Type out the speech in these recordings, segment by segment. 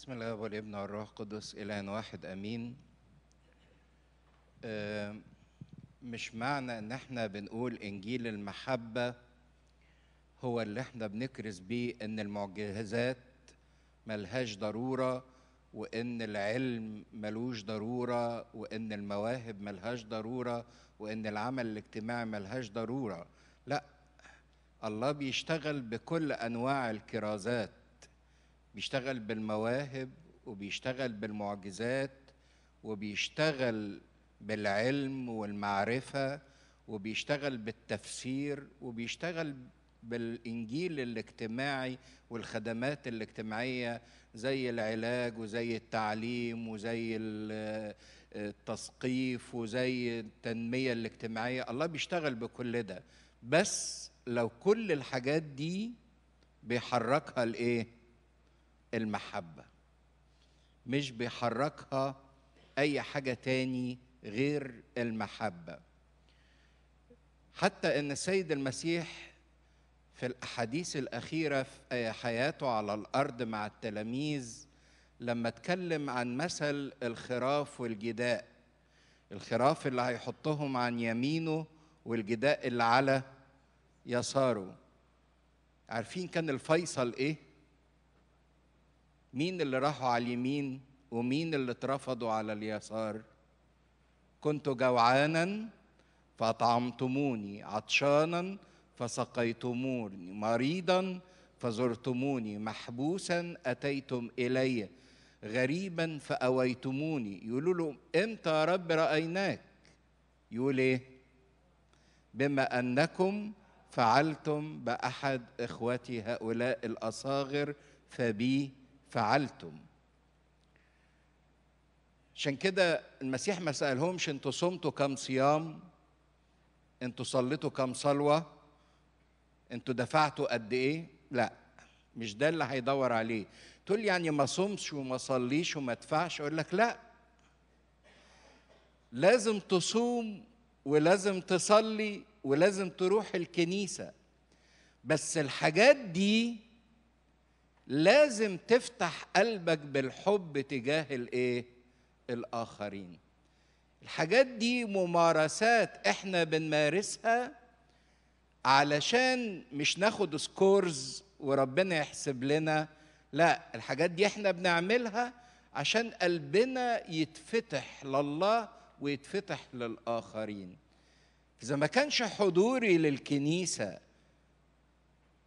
بسم الله والابن والروح القدس إله واحد أمين آه، مش معنى إن إحنا بنقول إنجيل المحبة هو اللي إحنا بنكرس بيه إن المعجزات ملهاش ضرورة وإن العلم ملوش ضرورة وإن المواهب ملهاش ضرورة وإن العمل الاجتماعي ملهاش ضرورة لأ الله بيشتغل بكل أنواع الكرازات بيشتغل بالمواهب وبيشتغل بالمعجزات وبيشتغل بالعلم والمعرفة وبيشتغل بالتفسير وبيشتغل بالإنجيل الاجتماعي والخدمات الاجتماعية زي العلاج وزي التعليم وزي التثقيف وزي التنمية الاجتماعية الله بيشتغل بكل ده بس لو كل الحاجات دي بيحركها لإيه؟ المحبة مش بيحركها أي حاجة تاني غير المحبة حتى أن السيد المسيح في الأحاديث الأخيرة في حياته على الأرض مع التلاميذ لما اتكلم عن مثل الخراف والجداء الخراف اللي هيحطهم عن يمينه والجداء اللي على يساره عارفين كان الفيصل ايه مين اللي راحوا على اليمين ومين اللي اترفضوا على اليسار كنت جوعانا فأطعمتموني عطشانا فسقيتموني مريضا فزرتموني محبوسا أتيتم إلي غريبا فأويتموني يقولوا له إمتى يا رب رأيناك يقول إيه بما أنكم فعلتم بأحد إخوتي هؤلاء الأصاغر فبي فعلتم عشان كده المسيح ما سألهمش انتوا صمتوا كم صيام انتوا صليتوا كم صلوة انتوا دفعتوا قد ايه لا مش ده اللي هيدور عليه تقول يعني ما صمش وما صليش وما ادفعش اقول لك لا لازم تصوم ولازم تصلي ولازم تروح الكنيسة بس الحاجات دي لازم تفتح قلبك بالحب تجاه الايه الاخرين الحاجات دي ممارسات احنا بنمارسها علشان مش ناخد سكورز وربنا يحسب لنا لا الحاجات دي احنا بنعملها عشان قلبنا يتفتح لله ويتفتح للاخرين اذا ما كانش حضوري للكنيسه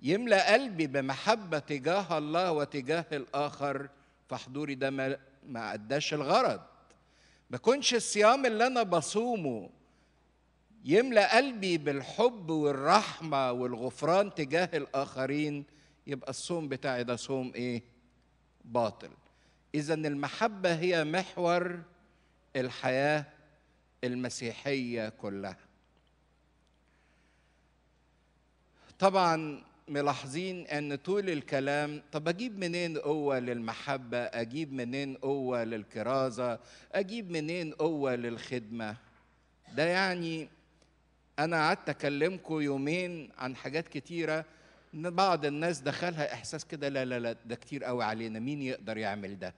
يملا قلبي بمحبه تجاه الله وتجاه الاخر فحضوري ده ما ما اداش الغرض ما كنش الصيام اللي انا بصومه يملا قلبي بالحب والرحمه والغفران تجاه الاخرين يبقى الصوم بتاعي ده صوم ايه باطل اذا المحبه هي محور الحياه المسيحيه كلها طبعا ملاحظين ان طول الكلام طب اجيب منين قوه للمحبه اجيب منين قوه للكرازه اجيب منين قوه للخدمه ده يعني انا قعدت اكلمكم يومين عن حاجات كتيره بعض الناس دخلها احساس كده لا لا لا ده كتير قوي علينا مين يقدر يعمل ده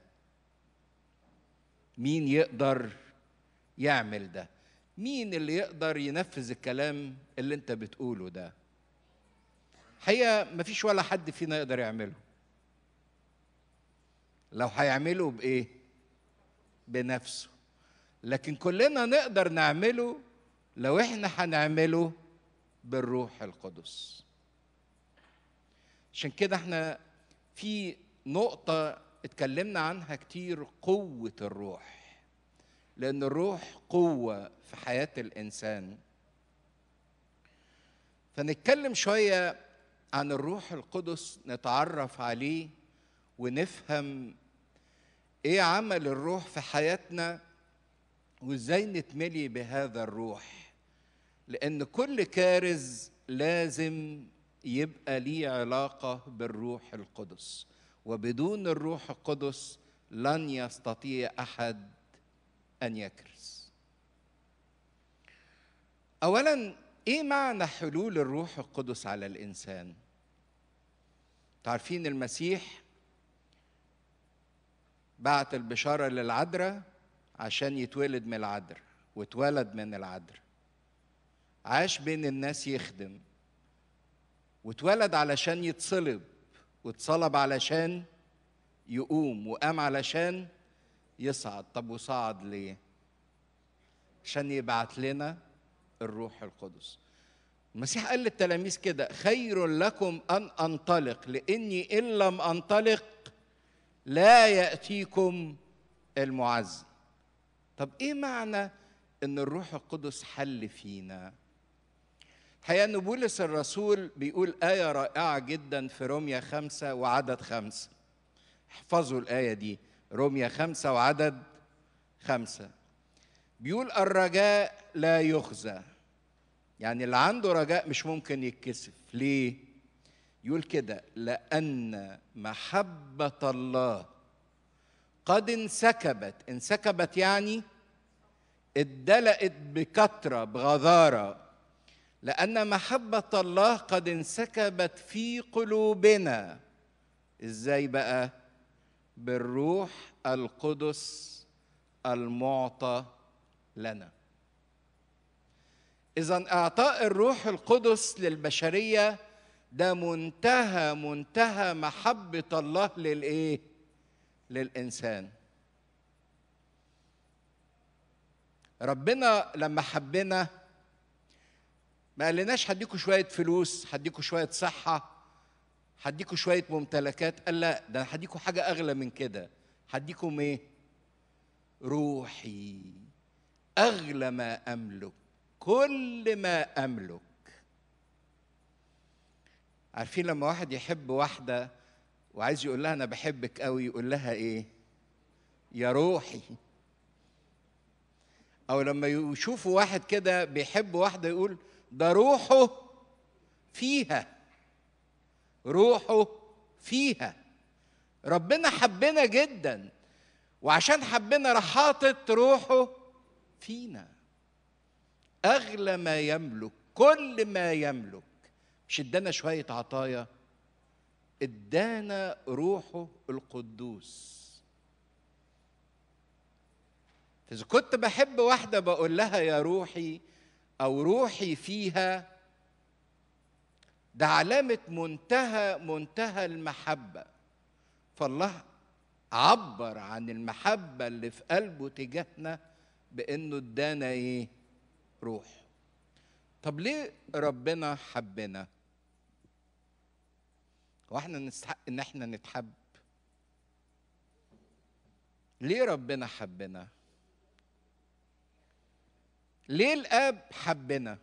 مين يقدر يعمل ده مين اللي يقدر ينفذ الكلام اللي انت بتقوله ده حقيقه ما فيش ولا حد فينا يقدر يعمله لو هيعمله بايه بنفسه لكن كلنا نقدر نعمله لو احنا هنعمله بالروح القدس عشان كده احنا في نقطه اتكلمنا عنها كتير قوه الروح لان الروح قوه في حياه الانسان فنتكلم شويه عن الروح القدس نتعرف عليه ونفهم ايه عمل الروح في حياتنا وازاي نتملي بهذا الروح لان كل كارز لازم يبقى ليه علاقه بالروح القدس وبدون الروح القدس لن يستطيع احد ان يكرز اولا ايه معنى حلول الروح القدس على الانسان تعرفين المسيح بعت البشاره للعذراء عشان يتولد من العذراء واتولد من العذراء عاش بين الناس يخدم واتولد علشان يتصلب واتصلب علشان يقوم وقام علشان يصعد طب وصعد ليه عشان يبعت لنا الروح القدس المسيح قال للتلاميذ كده خير لكم ان انطلق لاني ان لم انطلق لا ياتيكم المعز طب ايه معنى ان الروح القدس حل فينا الحقيقه ان بولس الرسول بيقول ايه رائعه جدا في روميا خمسة وعدد خمسة احفظوا الايه دي روميا خمسة وعدد خمسة بيقول الرجاء لا يخزى يعني اللي عنده رجاء مش ممكن يتكسف ليه يقول كده لان محبه الله قد انسكبت انسكبت يعني اتدلقت بكثره بغذاره لان محبه الله قد انسكبت في قلوبنا ازاي بقى بالروح القدس المعطى لنا إذا إعطاء الروح القدس للبشرية ده منتهى منتهى محبة الله للإيه؟ للإنسان. ربنا لما حبنا ما قالناش هديكوا شوية فلوس، هديكوا شوية صحة، هديكوا شوية ممتلكات، قال لا ده أنا هديكوا حاجة أغلى من كده، هديكم إيه؟ روحي أغلى ما أملك. كل ما املك عارفين لما واحد يحب واحده وعايز يقول لها انا بحبك قوي يقول لها ايه يا روحي او لما يشوفوا واحد كده بيحب واحده يقول ده روحه فيها روحه فيها ربنا حبنا جدا وعشان حبنا راح حاطط روحه فينا اغلى ما يملك كل ما يملك مش ادانا شويه عطايا ادانا روحه القدوس اذا كنت بحب واحده بقول لها يا روحي او روحي فيها ده علامه منتهى منتهى المحبه فالله عبر عن المحبه اللي في قلبه تجاهنا بانه ادانا ايه روح طب ليه ربنا حبنا واحنا نستحق ان احنا نتحب ليه ربنا حبنا ليه الاب حبنا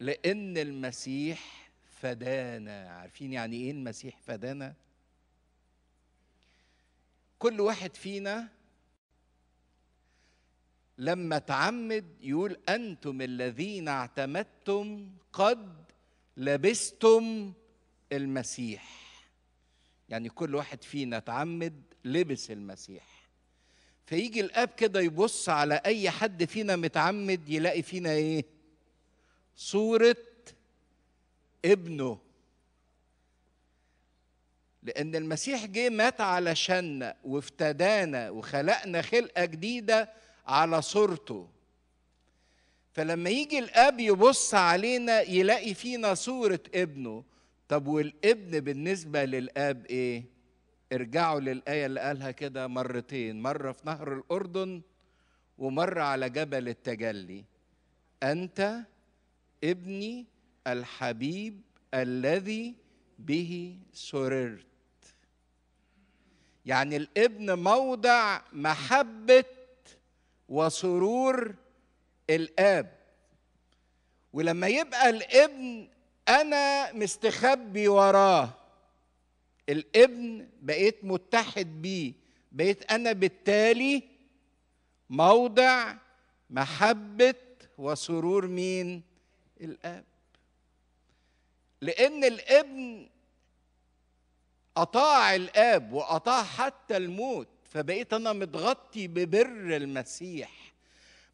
لان المسيح فدانا عارفين يعني ايه المسيح فدانا كل واحد فينا لما تعمد يقول انتم الذين اعتمدتم قد لبستم المسيح يعني كل واحد فينا اتعمد لبس المسيح فيجي الاب كده يبص على اي حد فينا متعمد يلاقي فينا ايه صوره ابنه لأن المسيح جه مات علشاننا وافتدانا وخلقنا خلقة جديدة على صورته فلما يجي الاب يبص علينا يلاقي فينا صوره ابنه طب والابن بالنسبه للاب ايه ارجعوا للايه اللي قالها كده مرتين مره في نهر الاردن ومره على جبل التجلي انت ابني الحبيب الذي به سررت يعني الابن موضع محبه وسرور الاب ولما يبقى الابن انا مستخبي وراه الابن بقيت متحد بيه بقيت انا بالتالي موضع محبه وسرور مين الاب لان الابن اطاع الاب واطاع حتى الموت فبقيت انا متغطي ببر المسيح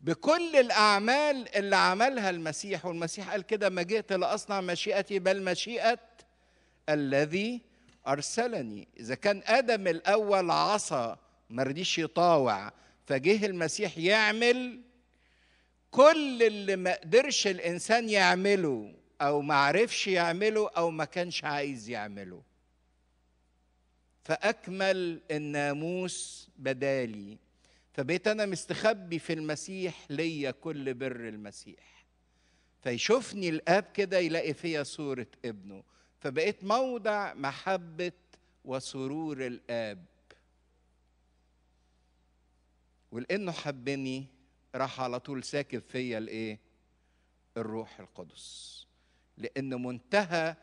بكل الاعمال اللي عملها المسيح والمسيح قال كده ما جئت لاصنع مشيئتي بل مشيئه الذي ارسلني اذا كان ادم الاول عصى ما رضيش يطاوع فجه المسيح يعمل كل اللي ما قدرش الانسان يعمله او ما عرفش يعمله او ما كانش عايز يعمله فأكمل الناموس بدالي فبقيت أنا مستخبي في المسيح ليا كل بر المسيح فيشوفني الآب كده يلاقي فيا صورة ابنه فبقيت موضع محبة وسرور الآب ولأنه حبني راح على طول ساكب فيا الإيه؟ الروح القدس لأن منتهى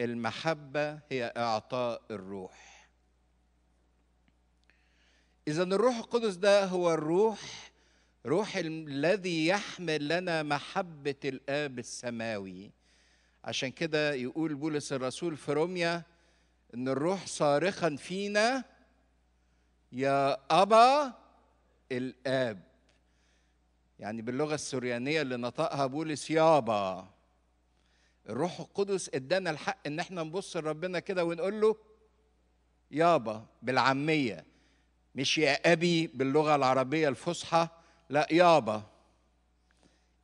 المحبة هي إعطاء الروح إذا الروح القدس ده هو الروح روح الذي يحمل لنا محبة الآب السماوي عشان كده يقول بولس الرسول في روميا إن الروح صارخا فينا يا أبا الآب يعني باللغة السريانية اللي نطقها بولس يابا الروح القدس ادانا الحق ان احنا نبص لربنا كده ونقول له يابا بالعاميه مش يا أبي باللغة العربية الفصحى لا يابا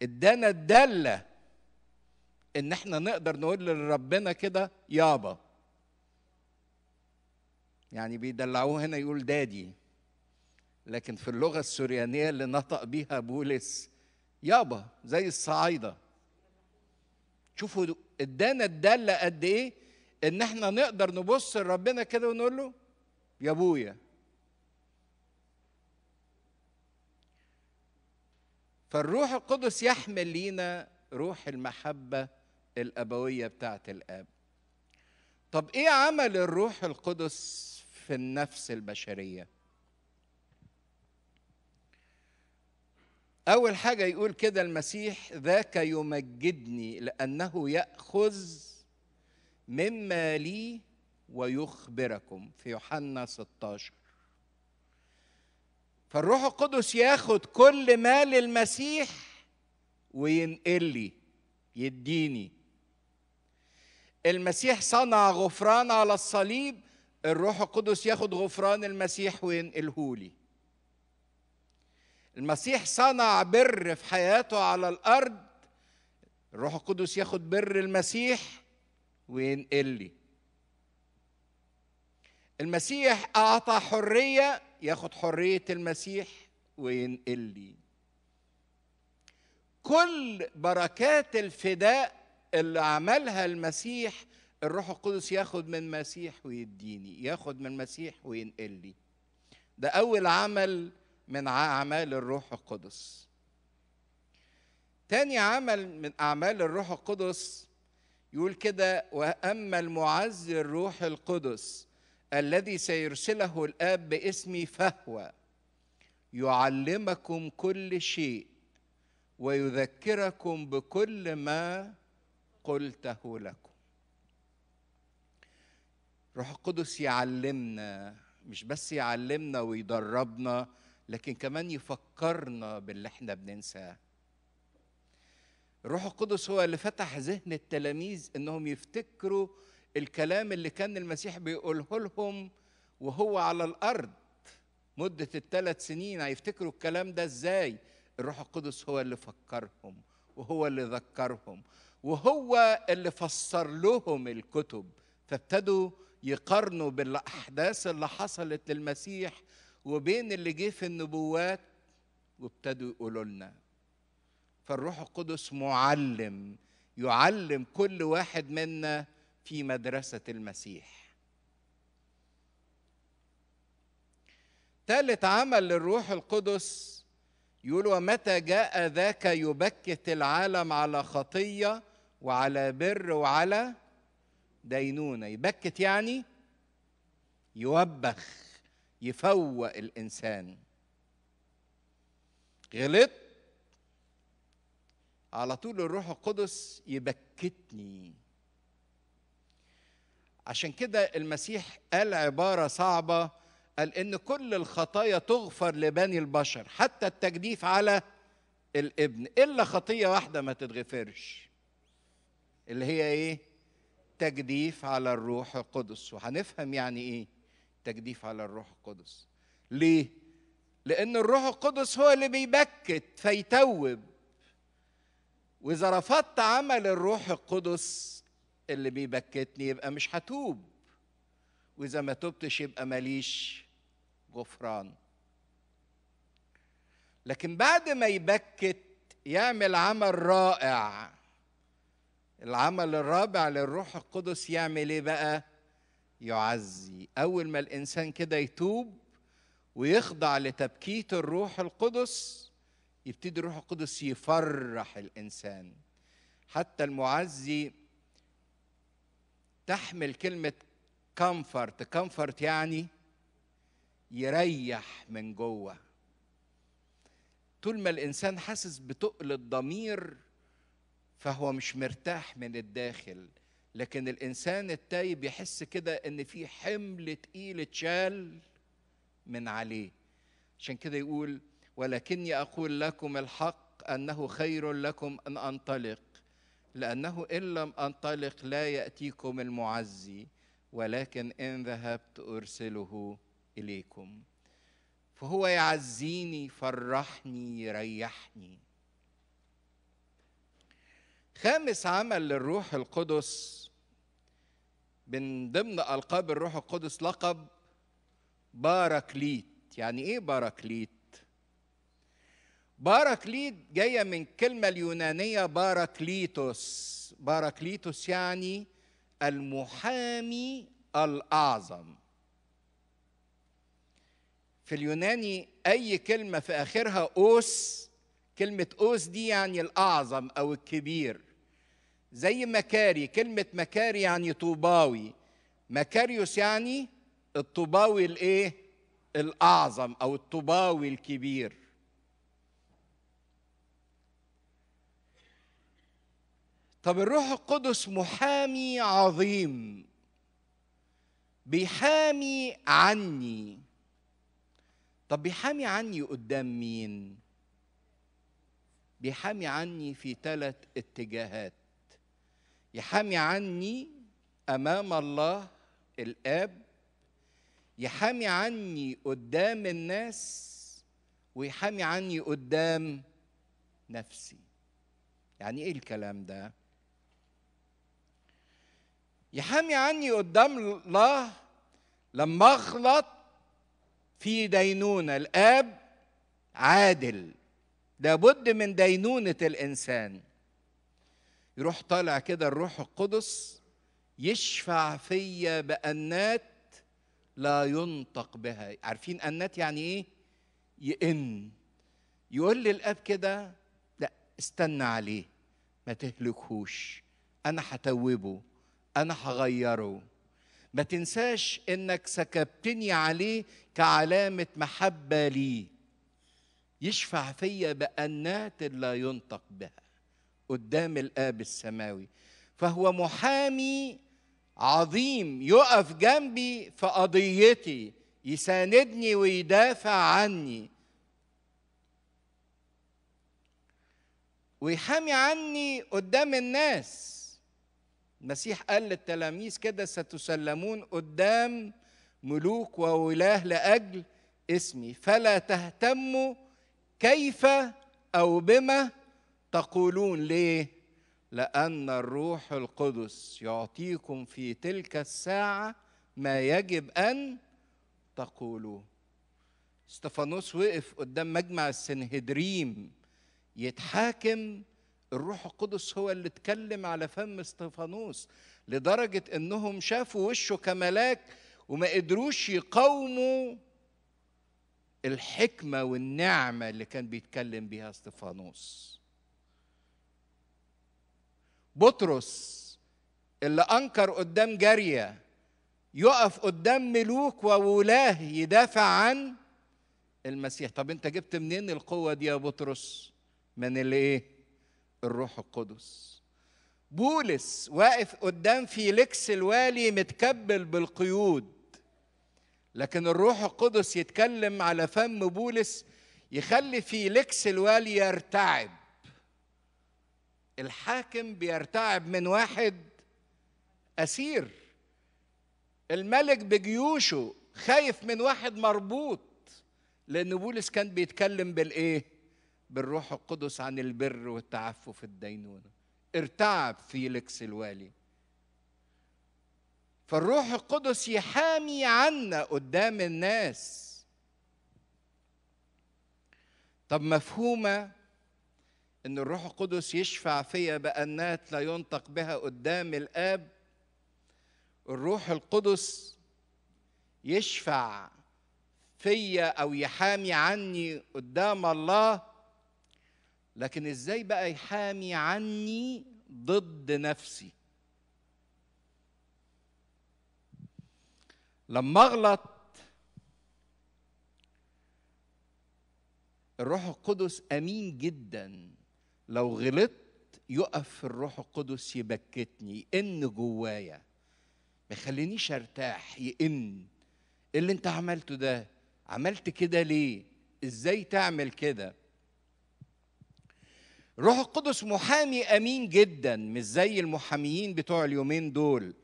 ادانا الدالة إن احنا نقدر نقول لربنا كده يابا يعني بيدلعوه هنا يقول دادي لكن في اللغة السريانية اللي نطق بيها بولس يابا زي الصعايدة شوفوا ادانا الدالة قد ايه ان احنا نقدر نبص لربنا كده ونقول له يا ابويا فالروح القدس يحمل لينا روح المحبة الأبوية بتاعة الآب طب إيه عمل الروح القدس في النفس البشرية أول حاجة يقول كده المسيح ذاك يمجدني لأنه يأخذ مما لي ويخبركم في يوحنا 16 فالروح القدس ياخد كل ما للمسيح وينقل لي يديني المسيح صنع غفران على الصليب الروح القدس ياخد غفران المسيح وينقله لي المسيح صنع بر في حياته على الارض الروح القدس ياخد بر المسيح وينقل لي المسيح أعطى حرية ياخد حرية المسيح وينقل لي كل بركات الفداء اللي عملها المسيح الروح القدس ياخد من المسيح ويديني ياخد من المسيح وينقل لي ده أول عمل من أعمال الروح القدس تاني عمل من أعمال الروح القدس يقول كده وأما المعز الروح القدس الذي سيرسله الاب باسمي فهو يعلمكم كل شيء ويذكركم بكل ما قلته لكم روح القدس يعلمنا مش بس يعلمنا ويدربنا لكن كمان يفكرنا باللي احنا بننساه الروح القدس هو اللي فتح ذهن التلاميذ انهم يفتكروا الكلام اللي كان المسيح بيقوله لهم وهو على الارض مده الثلاث سنين هيفتكروا الكلام ده ازاي الروح القدس هو اللي فكرهم وهو اللي ذكرهم وهو اللي فسر لهم الكتب فابتدوا يقارنوا بالاحداث اللي حصلت للمسيح وبين اللي جه في النبوات وابتدوا يقولوا لنا فالروح القدس معلم يعلم كل واحد منا في مدرسه المسيح ثالث عمل للروح القدس يقول ومتى جاء ذاك يبكت العالم على خطيه وعلى بر وعلى دينونه يبكت يعني يوبخ يفوق الانسان غلط على طول الروح القدس يبكتني عشان كده المسيح قال عبارة صعبة قال إن كل الخطايا تغفر لبني البشر حتى التجديف على الابن إلا خطية واحدة ما تتغفرش اللي هي إيه؟ تجديف على الروح القدس وهنفهم يعني إيه تجديف على الروح القدس ليه؟ لأن الروح القدس هو اللي بيبكت فيتوب وإذا رفضت عمل الروح القدس اللي بيبكتني يبقى مش هتوب واذا ما تبتش يبقى ماليش غفران لكن بعد ما يبكت يعمل عمل رائع العمل الرابع للروح القدس يعمل ايه بقى يعزي اول ما الانسان كده يتوب ويخضع لتبكيت الروح القدس يبتدي الروح القدس يفرح الانسان حتى المعزي تحمل كلمة كمفرت كمفرت يعني يريح من جوه طول ما الإنسان حاسس بتقل الضمير فهو مش مرتاح من الداخل لكن الإنسان التايب يحس كده إن في حمل تقيل اتشال من عليه عشان كده يقول ولكني أقول لكم الحق أنه خير لكم أن أنطلق لأنه إن لم أنطلق لا يأتيكم المعزي ولكن إن ذهبت أرسله إليكم فهو يعزيني يفرحني يريحني خامس عمل للروح القدس من ضمن ألقاب الروح القدس لقب باراكليت يعني إيه باراكليت؟ باراكليت جايه من الكلمه اليونانيه باراكليتوس باراكليتوس يعني المحامي الاعظم في اليوناني اي كلمه في اخرها اوس كلمه اوس دي يعني الاعظم او الكبير زي مكاري كلمه مكاري يعني طوباوي مكاريوس يعني الطوباوي الايه الاعظم او الطوباوي الكبير طب الروح القدس محامي عظيم بيحامي عني طب بيحامي عني قدام مين بيحامي عني في ثلاث اتجاهات يحامي عني امام الله الاب يحامي عني قدام الناس ويحامي عني قدام نفسي يعني ايه الكلام ده يحامي عني قدام الله لما اخلط في دينونه الاب عادل لابد من دينونه الانسان يروح طالع كده الروح القدس يشفع فيا بانات لا ينطق بها عارفين انات يعني ايه يئن يقول للاب كده لا استنى عليه ما تهلكهوش انا هتوبه انا هغيره ما تنساش انك سكبتني عليه كعلامه محبه لي يشفع فيا بانات لا ينطق بها قدام الاب السماوي فهو محامي عظيم يقف جنبي في قضيتي يساندني ويدافع عني ويحامي عني قدام الناس المسيح قال للتلاميذ كده ستسلمون قدام ملوك وولاه لاجل اسمي فلا تهتموا كيف او بما تقولون ليه لان الروح القدس يعطيكم في تلك الساعه ما يجب ان تقولوا استفانوس وقف قدام مجمع السنهدريم يتحاكم الروح القدس هو اللي اتكلم على فم استفانوس لدرجة انهم شافوا وشه كملاك وما قدروش يقاوموا الحكمة والنعمة اللي كان بيتكلم بيها استفانوس بطرس اللي أنكر قدام جارية يقف قدام ملوك وولاه يدافع عن المسيح طب انت جبت منين القوة دي يا بطرس من اللي ايه الروح القدس بولس واقف قدام فيليكس الوالي متكبل بالقيود لكن الروح القدس يتكلم على فم بولس يخلي فيليكس الوالي يرتعب الحاكم بيرتعب من واحد اسير الملك بجيوشه خايف من واحد مربوط لان بولس كان بيتكلم بالايه بالروح القدس عن البر والتعفف الدينونة ارتعب فيليكس الوالي فالروح القدس يحامي عنا قدام الناس طب مفهومة ان الروح القدس يشفع فيا بأنات لا ينطق بها قدام الآب الروح القدس يشفع فيا او يحامي عني قدام الله لكن ازاي بقى يحامي عني ضد نفسي لما اغلط الروح القدس امين جدا لو غلطت يقف الروح القدس يبكتني يئن جوايا ما يخلينيش ارتاح يئن إيه اللي انت عملته ده عملت كده ليه ازاي تعمل كده الروح القدس محامي امين جدا مش زي المحاميين بتوع اليومين دول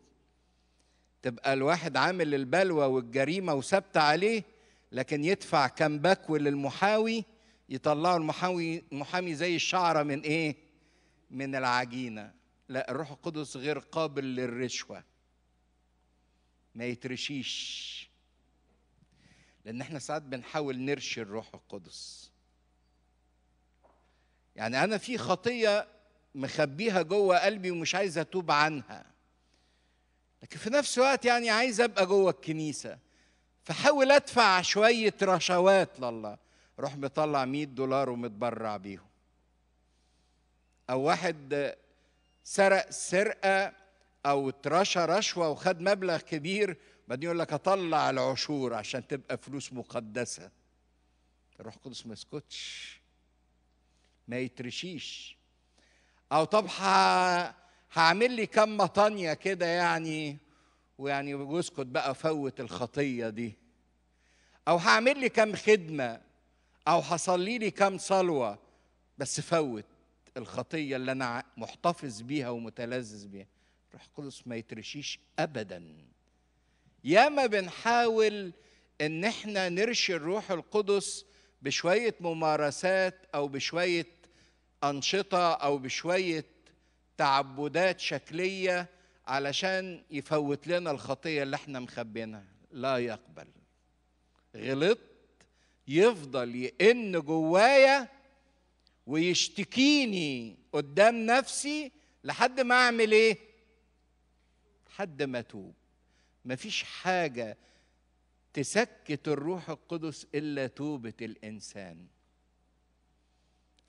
تبقى الواحد عامل البلوى والجريمه وثابته عليه لكن يدفع كم بكو للمحاوي يطلعوا المحاوي المحامي زي الشعره من ايه من العجينه لا الروح القدس غير قابل للرشوه ما يترشيش لان احنا ساعات بنحاول نرشي الروح القدس يعني انا في خطيه مخبيها جوه قلبي ومش عايز اتوب عنها لكن في نفس الوقت يعني عايز ابقى جوه الكنيسه فحاول ادفع شويه رشوات لله روح مطلع 100 دولار ومتبرع بيهم او واحد سرق سرقه او اترشى رشوه وخد مبلغ كبير بعدين يقول لك اطلع العشور عشان تبقى فلوس مقدسه الروح القدس ما يسكتش ما يترشيش او طب هعمل لي كم مطانية كده يعني ويعني واسكت بقى فوت الخطية دي او هعمل لي كم خدمة او هصلي لي كم صلوة بس فوت الخطية اللي انا محتفظ بيها ومتلذذ بيها روح القدس ما يترشيش ابدا ياما بنحاول ان احنا نرشي الروح القدس بشويه ممارسات او بشويه أنشطة أو بشوية تعبدات شكلية علشان يفوت لنا الخطية اللي احنا مخبينها لا يقبل غلطت يفضل يئن جوايا ويشتكيني قدام نفسي لحد ما اعمل ايه لحد ما اتوب مفيش حاجه تسكت الروح القدس الا توبه الانسان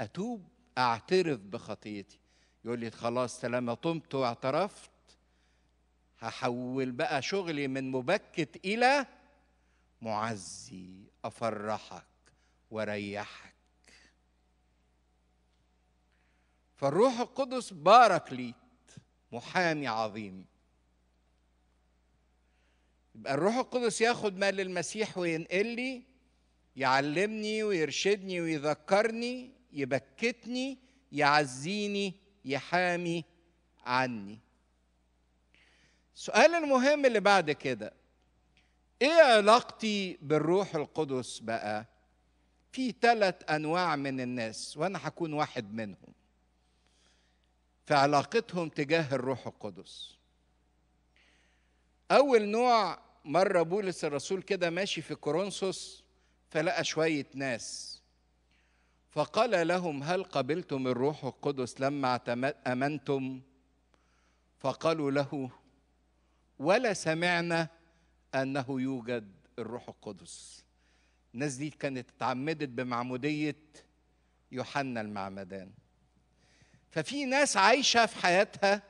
اتوب اعترف بخطيتي يقول لي خلاص طالما طمت واعترفت هحول بقى شغلي من مبكت الى معزي افرحك واريحك فالروح القدس بارك لي محامي عظيم يبقى الروح القدس ياخد مال المسيح وينقل لي يعلمني ويرشدني ويذكرني يبكتني يعزيني يحامي عني السؤال المهم اللي بعد كده ايه علاقتي بالروح القدس بقى في ثلاث انواع من الناس وانا هكون واحد منهم في علاقتهم تجاه الروح القدس اول نوع مره بولس الرسول كده ماشي في كورنثوس فلقى شويه ناس فقال لهم هل قبلتم الروح القدس لما امنتم فقالوا له ولا سمعنا انه يوجد الروح القدس الناس دي كانت اتعمدت بمعموديه يوحنا المعمدان ففي ناس عايشه في حياتها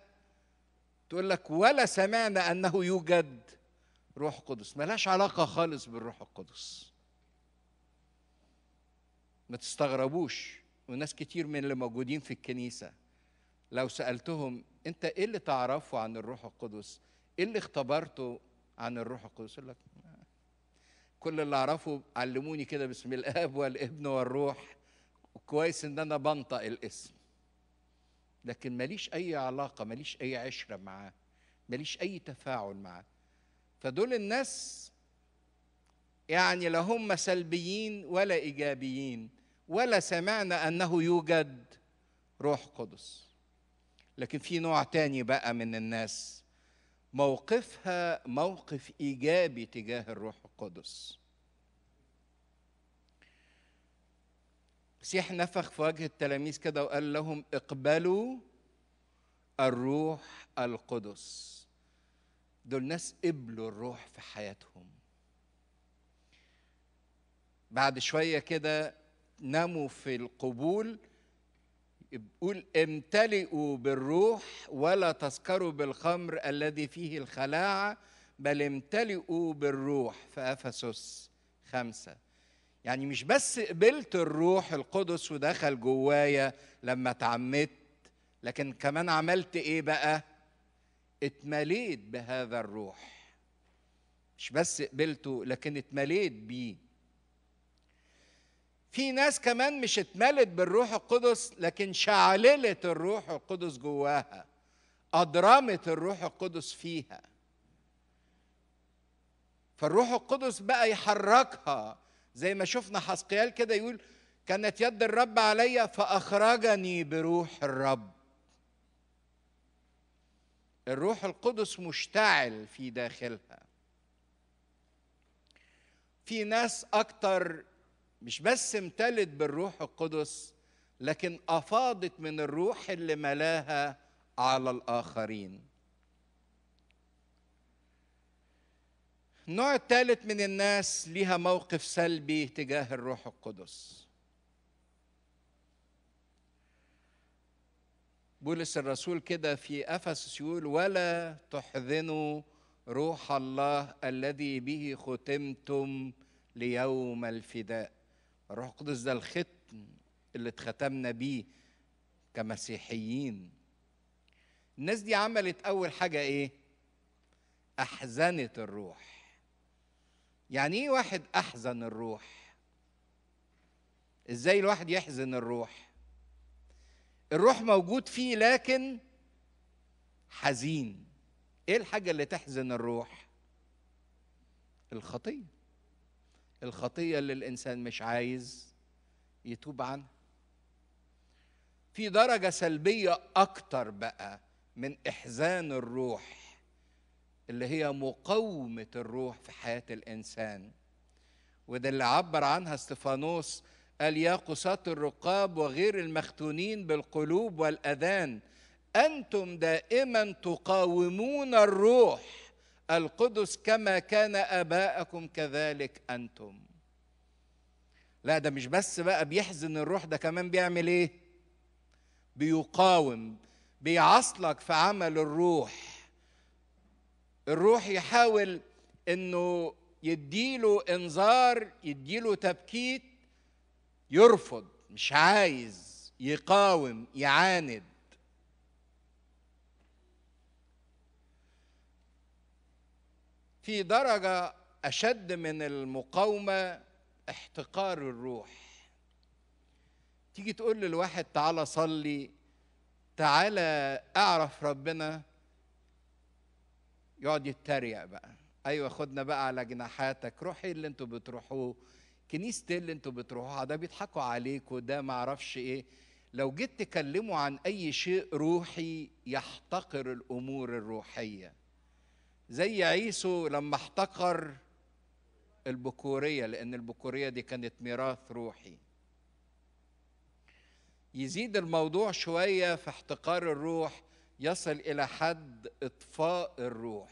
تقول لك ولا سمعنا انه يوجد روح قدس ملهاش علاقه خالص بالروح القدس ما تستغربوش وناس كتير من اللي موجودين في الكنيسة لو سألتهم أنت إيه اللي تعرفه عن الروح القدس؟ إيه اللي اختبرته عن الروح القدس؟ يقول لك كل اللي أعرفه علموني كده باسم الآب والابن والروح وكويس إن أنا بنطق الاسم لكن ماليش أي علاقة ماليش أي عشرة معاه ماليش أي تفاعل معاه فدول الناس يعني لا هم سلبيين ولا إيجابيين ولا سمعنا انه يوجد روح قدس لكن في نوع تاني بقى من الناس موقفها موقف ايجابي تجاه الروح القدس المسيح نفخ في وجه التلاميذ كده وقال لهم اقبلوا الروح القدس دول ناس قبلوا الروح في حياتهم بعد شويه كده نموا في القبول بيقول امتلئوا بالروح ولا تسكروا بالخمر الذي فيه الخلاعة بل امتلئوا بالروح في أفسس خمسة يعني مش بس قبلت الروح القدس ودخل جوايا لما اتعمدت لكن كمان عملت ايه بقى اتمليت بهذا الروح مش بس قبلته لكن اتمليت بيه في ناس كمان مش اتملت بالروح القدس لكن شعللت الروح القدس جواها أضرمت الروح القدس فيها فالروح القدس بقى يحركها زي ما شفنا حسقيال كده يقول كانت يد الرب علي فأخرجني بروح الرب الروح القدس مشتعل في داخلها في ناس أكتر مش بس امتلت بالروح القدس لكن افاضت من الروح اللي ملاها على الاخرين النوع الثالث من الناس ليها موقف سلبي تجاه الروح القدس بولس الرسول كده في افسس يقول ولا تحزنوا روح الله الذي به ختمتم ليوم الفداء الروح القدس ده الختم اللي اتختمنا بيه كمسيحيين الناس دي عملت اول حاجه ايه احزنت الروح يعني ايه واحد احزن الروح ازاي الواحد يحزن الروح الروح موجود فيه لكن حزين ايه الحاجه اللي تحزن الروح الخطيه الخطيه اللي الانسان مش عايز يتوب عنها في درجه سلبيه اكتر بقى من احزان الروح اللي هي مقاومه الروح في حياه الانسان وده اللي عبر عنها استفانوس قال يا قساة الرقاب وغير المختونين بالقلوب والأذان أنتم دائما تقاومون الروح القدس كما كان اباءكم كذلك انتم لا ده مش بس بقى بيحزن الروح ده كمان بيعمل ايه بيقاوم بيعصلك في عمل الروح الروح يحاول انه يديله انذار يديله تبكيت يرفض مش عايز يقاوم يعاند في درجه اشد من المقاومه احتقار الروح تيجي تقول للواحد تعالى صلي تعالى اعرف ربنا يقعد يتريق بقى ايوه خدنا بقى على جناحاتك روحي اللي انتوا بتروحوه كنيسه اللي انتوا بتروحوها ده بيضحكوا عليكوا ده معرفش ايه لو جيت تكلموا عن اي شيء روحي يحتقر الامور الروحيه زي عيسو لما احتقر البكورية لأن البكورية دي كانت ميراث روحي يزيد الموضوع شوية في احتقار الروح يصل إلى حد إطفاء الروح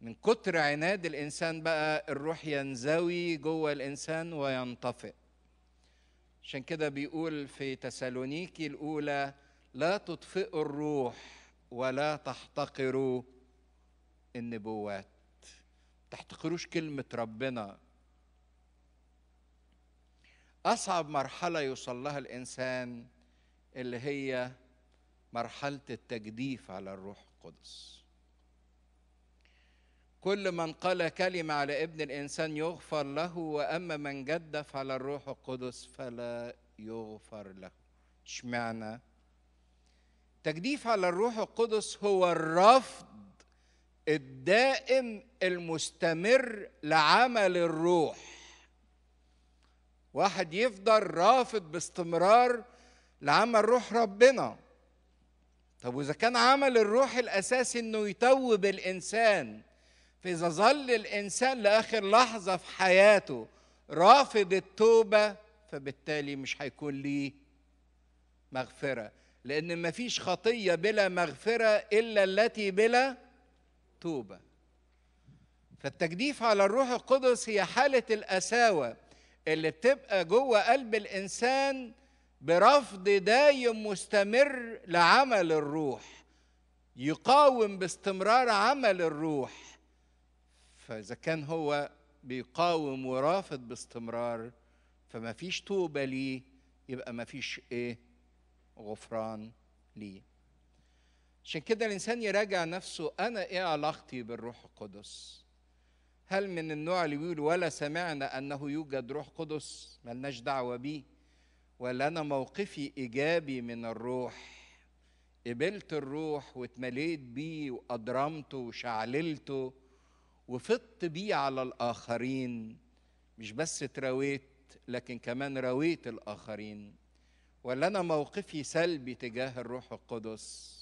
من كتر عناد الإنسان بقى الروح ينزوي جوه الإنسان وينطفئ عشان كده بيقول في تسالونيكي الأولى لا تطفئوا الروح ولا تحتقروا النبوات تحتقروش كلمة ربنا أصعب مرحلة يوصل لها الإنسان اللي هي مرحلة التجديف على الروح القدس كل من قال كلمة على ابن الإنسان يغفر له وأما من جدف على الروح القدس فلا يغفر له اشمعنى تجديفها للروح القدس هو الرفض الدائم المستمر لعمل الروح واحد يفضل رافض باستمرار لعمل روح ربنا طب واذا كان عمل الروح الاساسي انه يتوب الانسان فاذا ظل الانسان لاخر لحظه في حياته رافض التوبه فبالتالي مش هيكون ليه مغفره لأن ما فيش خطية بلا مغفرة إلا التي بلا توبة فالتجديف على الروح القدس هي حالة القساوة اللي بتبقى جوه قلب الإنسان برفض دايم مستمر لعمل الروح يقاوم باستمرار عمل الروح فإذا كان هو بيقاوم ورافض باستمرار فما فيش توبة ليه يبقى ما فيش إيه غفران ليه عشان كده الانسان يراجع نفسه انا ايه علاقتي بالروح القدس هل من النوع اللي بيقول ولا سمعنا انه يوجد روح قدس ملناش دعوه بيه ولا انا موقفي ايجابي من الروح قبلت الروح واتمليت بيه واضرمته وشعللته وفضت بيه على الاخرين مش بس ترويت لكن كمان رويت الاخرين ولا انا موقفي سلبي تجاه الروح القدس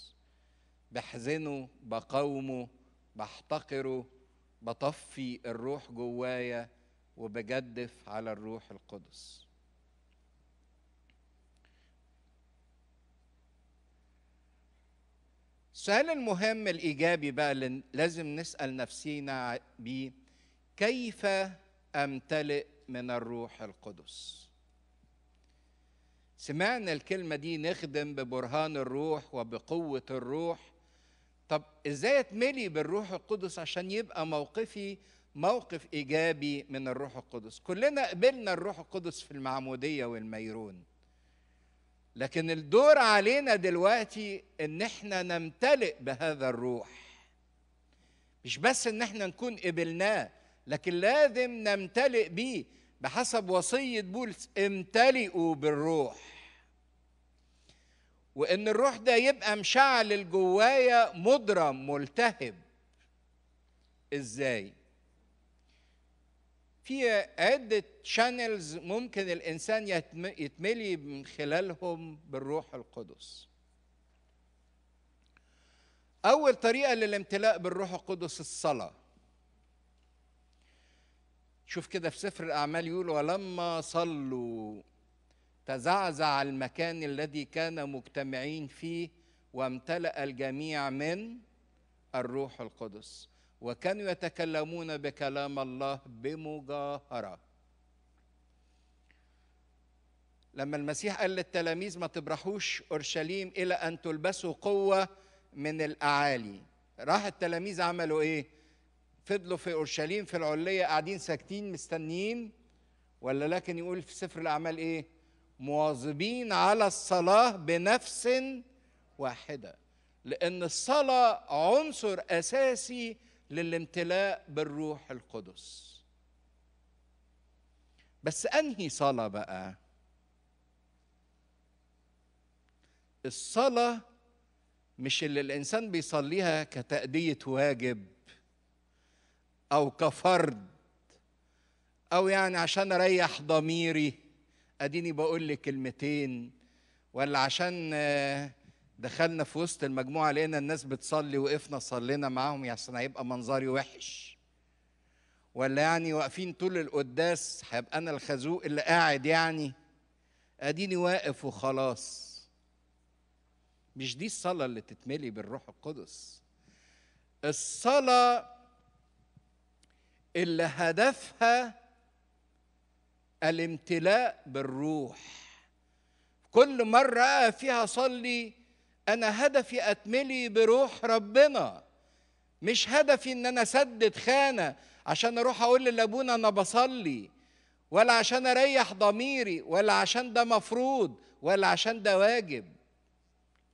بحزنه بقاومه بحتقره بطفي الروح جوايا وبجدف على الروح القدس السؤال المهم الايجابي بقى اللي لازم نسال نفسينا بيه كيف امتلئ من الروح القدس سمعنا الكلمة دي نخدم ببرهان الروح وبقوة الروح طب ازاي اتملي بالروح القدس عشان يبقى موقفي موقف ايجابي من الروح القدس كلنا قبلنا الروح القدس في المعموديه والميرون لكن الدور علينا دلوقتي ان احنا نمتلئ بهذا الروح مش بس ان احنا نكون قبلناه لكن لازم نمتلئ بيه بحسب وصيه بولس امتلئوا بالروح وان الروح ده يبقى مشعل جوايا مضرم ملتهب ازاي في عدة شانلز ممكن الإنسان يتملي من خلالهم بالروح القدس أول طريقة للامتلاء بالروح القدس الصلاة شوف كده في سفر الأعمال يقول ولما صلوا تزعزع المكان الذي كان مجتمعين فيه وامتلأ الجميع من الروح القدس وكانوا يتكلمون بكلام الله بمجاهرة لما المسيح قال للتلاميذ ما تبرحوش أورشليم إلى أن تلبسوا قوة من الأعالي راح التلاميذ عملوا إيه؟ فضلوا في أورشليم في العلية قاعدين ساكتين مستنيين ولا لكن يقول في سفر الأعمال إيه؟ مواظبين على الصلاه بنفس واحده لان الصلاه عنصر اساسي للامتلاء بالروح القدس بس انهي صلاه بقى الصلاه مش اللي الانسان بيصليها كتاديه واجب او كفرد او يعني عشان اريح ضميري اديني بقول لك كلمتين ولا عشان آه، دخلنا في وسط المجموعه لقينا الناس بتصلي وقفنا صلينا معاهم عشان هيبقى منظري وحش ولا يعني واقفين طول القداس هيبقى انا الخازوق اللي قاعد يعني اديني واقف وخلاص مش دي الصلاه اللي تتملي بالروح القدس الصلاه اللي هدفها الامتلاء بالروح كل مرة فيها صلي أنا هدفي أتملي بروح ربنا مش هدفي إن أنا أسدد خانة عشان أروح أقول لأبونا أنا بصلي ولا عشان أريح ضميري ولا عشان ده مفروض ولا عشان ده واجب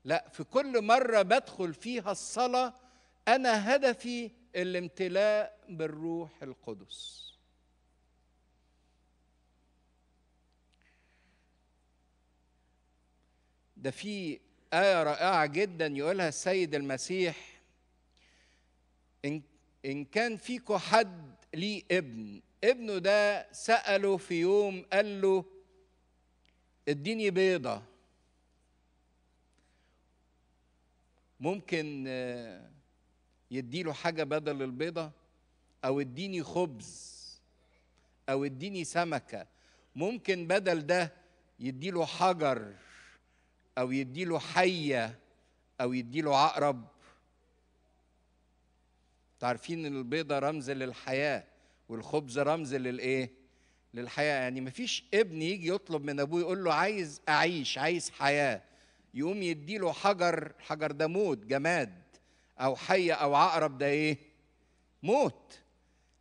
لا في كل مرة بدخل فيها الصلاة أنا هدفي الامتلاء بالروح القدس ده في آية رائعة جدا يقولها السيد المسيح إن إن كان فيكم حد ليه ابن ابنه ده سأله في يوم قال له اديني بيضة ممكن آه، يديله حاجة بدل البيضة أو اديني خبز أو اديني سمكة ممكن بدل ده يديله حجر او يديله حيه او يديله عقرب تعرفين ان البيضه رمز للحياه والخبز رمز للايه للحياه يعني مفيش ابن يجي يطلب من ابوه يقول له عايز اعيش عايز حياه يقوم يديله حجر حجر ده موت جماد او حيه او عقرب ده ايه موت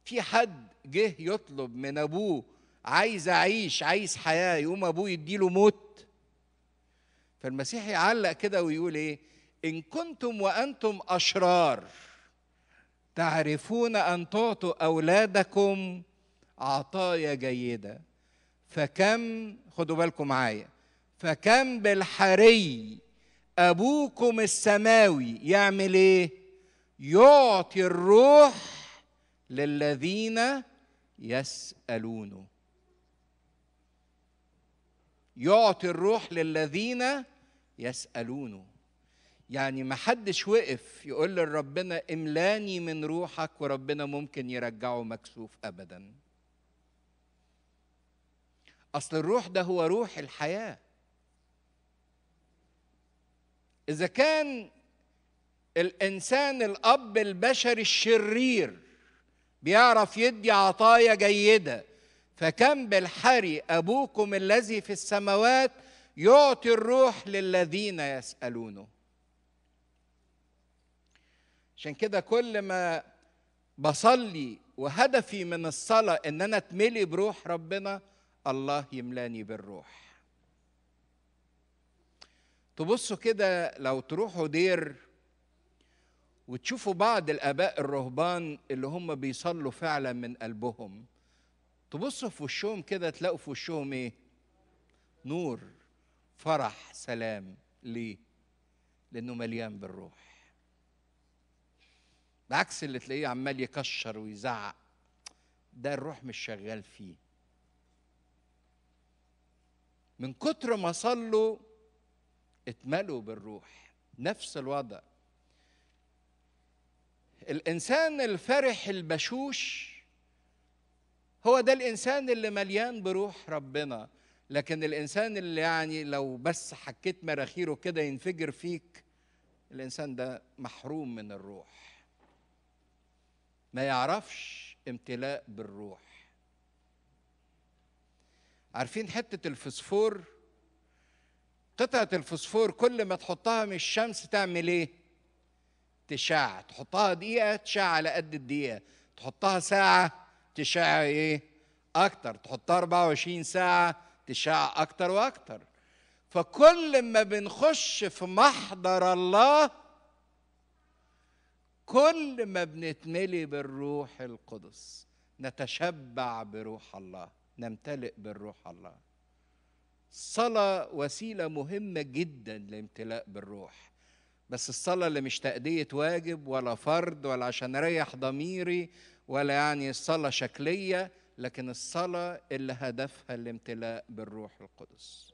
في حد جه يطلب من ابوه عايز اعيش عايز حياه يقوم ابوه يديله موت فالمسيح يعلق كده ويقول ايه ان كنتم وانتم اشرار تعرفون ان تعطوا اولادكم عطايا جيده فكم خدوا بالكم معايا فكم بالحري ابوكم السماوي يعمل ايه يعطي الروح للذين يسالونه يعطي الروح للذين يسألونه يعني ما حدش وقف يقول لربنا املاني من روحك وربنا ممكن يرجعه مكسوف ابدا اصل الروح ده هو روح الحياه اذا كان الانسان الاب البشري الشرير بيعرف يدي عطايا جيده فكم بالحري ابوكم الذي في السماوات يعطي الروح للذين يسالونه عشان كده كل ما بصلي وهدفي من الصلاه ان انا اتملي بروح ربنا الله يملاني بالروح تبصوا كده لو تروحوا دير وتشوفوا بعض الاباء الرهبان اللي هم بيصلوا فعلا من قلبهم تبصوا في وشهم كده تلاقوا في وشهم ايه نور فرح سلام ليه لانه مليان بالروح بعكس اللي تلاقيه عمال يكشر ويزعق ده الروح مش شغال فيه من كتر ما صلوا اتملوا بالروح نفس الوضع الانسان الفرح البشوش هو ده الانسان اللي مليان بروح ربنا لكن الانسان اللي يعني لو بس حكيت مراخيره كده ينفجر فيك الانسان ده محروم من الروح ما يعرفش امتلاء بالروح عارفين حته الفسفور قطعه الفسفور كل ما تحطها من الشمس تعمل ايه تشع تحطها دقيقه تشع على قد الدقيقه تحطها ساعه تشع ايه اكتر تحطها 24 ساعه تشع اكتر واكتر فكل ما بنخش في محضر الله كل ما بنتملي بالروح القدس نتشبع بروح الله نمتلئ بالروح الله الصلاة وسيلة مهمة جدا لامتلاء بالروح بس الصلاة اللي مش تأدية واجب ولا فرض ولا عشان أريح ضميري ولا يعني صلاة شكلية لكن الصلاة اللي هدفها الامتلاء بالروح القدس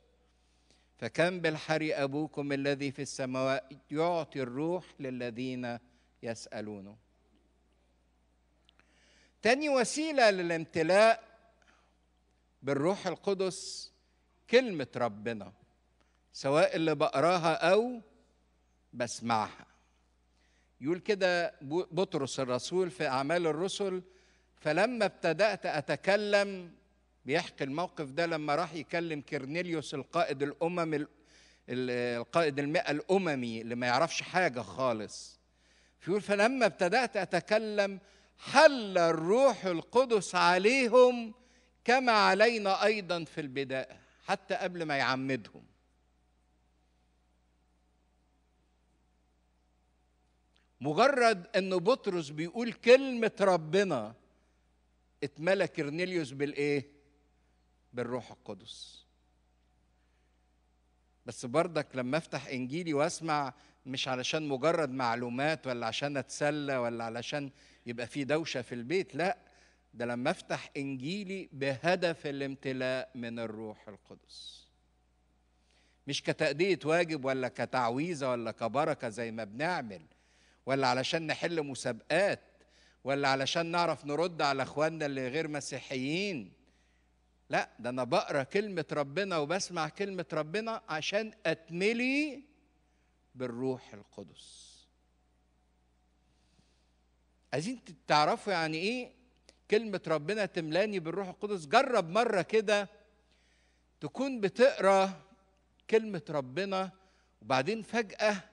فكم بالحري أبوكم الذي في السماوات يعطي الروح للذين يسألونه تاني وسيلة للامتلاء بالروح القدس كلمة ربنا سواء اللي بقراها أو بسمعها يقول كده بطرس الرسول في أعمال الرسل فلما ابتدأت أتكلم بيحكي الموقف ده لما راح يكلم كيرنيليوس القائد الأمم القائد المئة الأممي اللي ما يعرفش حاجة خالص فيقول فلما ابتدأت أتكلم حل الروح القدس عليهم كما علينا أيضا في البداية حتى قبل ما يعمدهم مجرد ان بطرس بيقول كلمه ربنا اتملى كرنيليوس بالايه بالروح القدس بس برضك لما افتح انجيلي واسمع مش علشان مجرد معلومات ولا عشان اتسلى ولا علشان يبقى في دوشه في البيت لا ده لما افتح انجيلي بهدف الامتلاء من الروح القدس مش كتأدية واجب ولا كتعويذة ولا كبركة زي ما بنعمل ولا علشان نحل مسابقات ولا علشان نعرف نرد على اخواننا اللي غير مسيحيين لا ده انا بقرا كلمه ربنا وبسمع كلمه ربنا عشان اتملي بالروح القدس عايزين تعرفوا يعني ايه كلمه ربنا تملاني بالروح القدس جرب مره كده تكون بتقرا كلمه ربنا وبعدين فجاه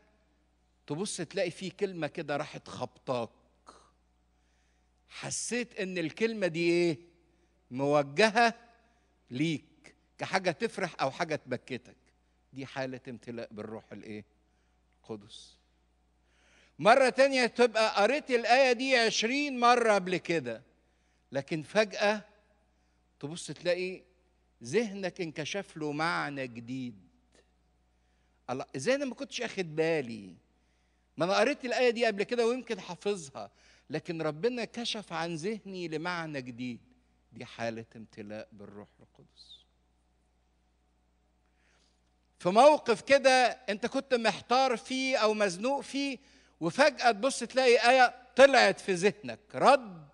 تبص تلاقي في كلمه كده راحت خبطاك حسيت ان الكلمه دي ايه موجهه ليك كحاجه تفرح او حاجه تبكتك دي حاله امتلاء بالروح الايه القدس مرة تانية تبقى قريت الآية دي عشرين مرة قبل كده لكن فجأة تبص تلاقي ذهنك انكشف له معنى جديد الله ازاي انا ما كنتش اخد بالي ما انا قريت الايه دي قبل كده ويمكن حافظها لكن ربنا كشف عن ذهني لمعنى جديد دي حاله امتلاء بالروح القدس في موقف كده انت كنت محتار فيه او مزنوق فيه وفجاه تبص تلاقي ايه طلعت في ذهنك رد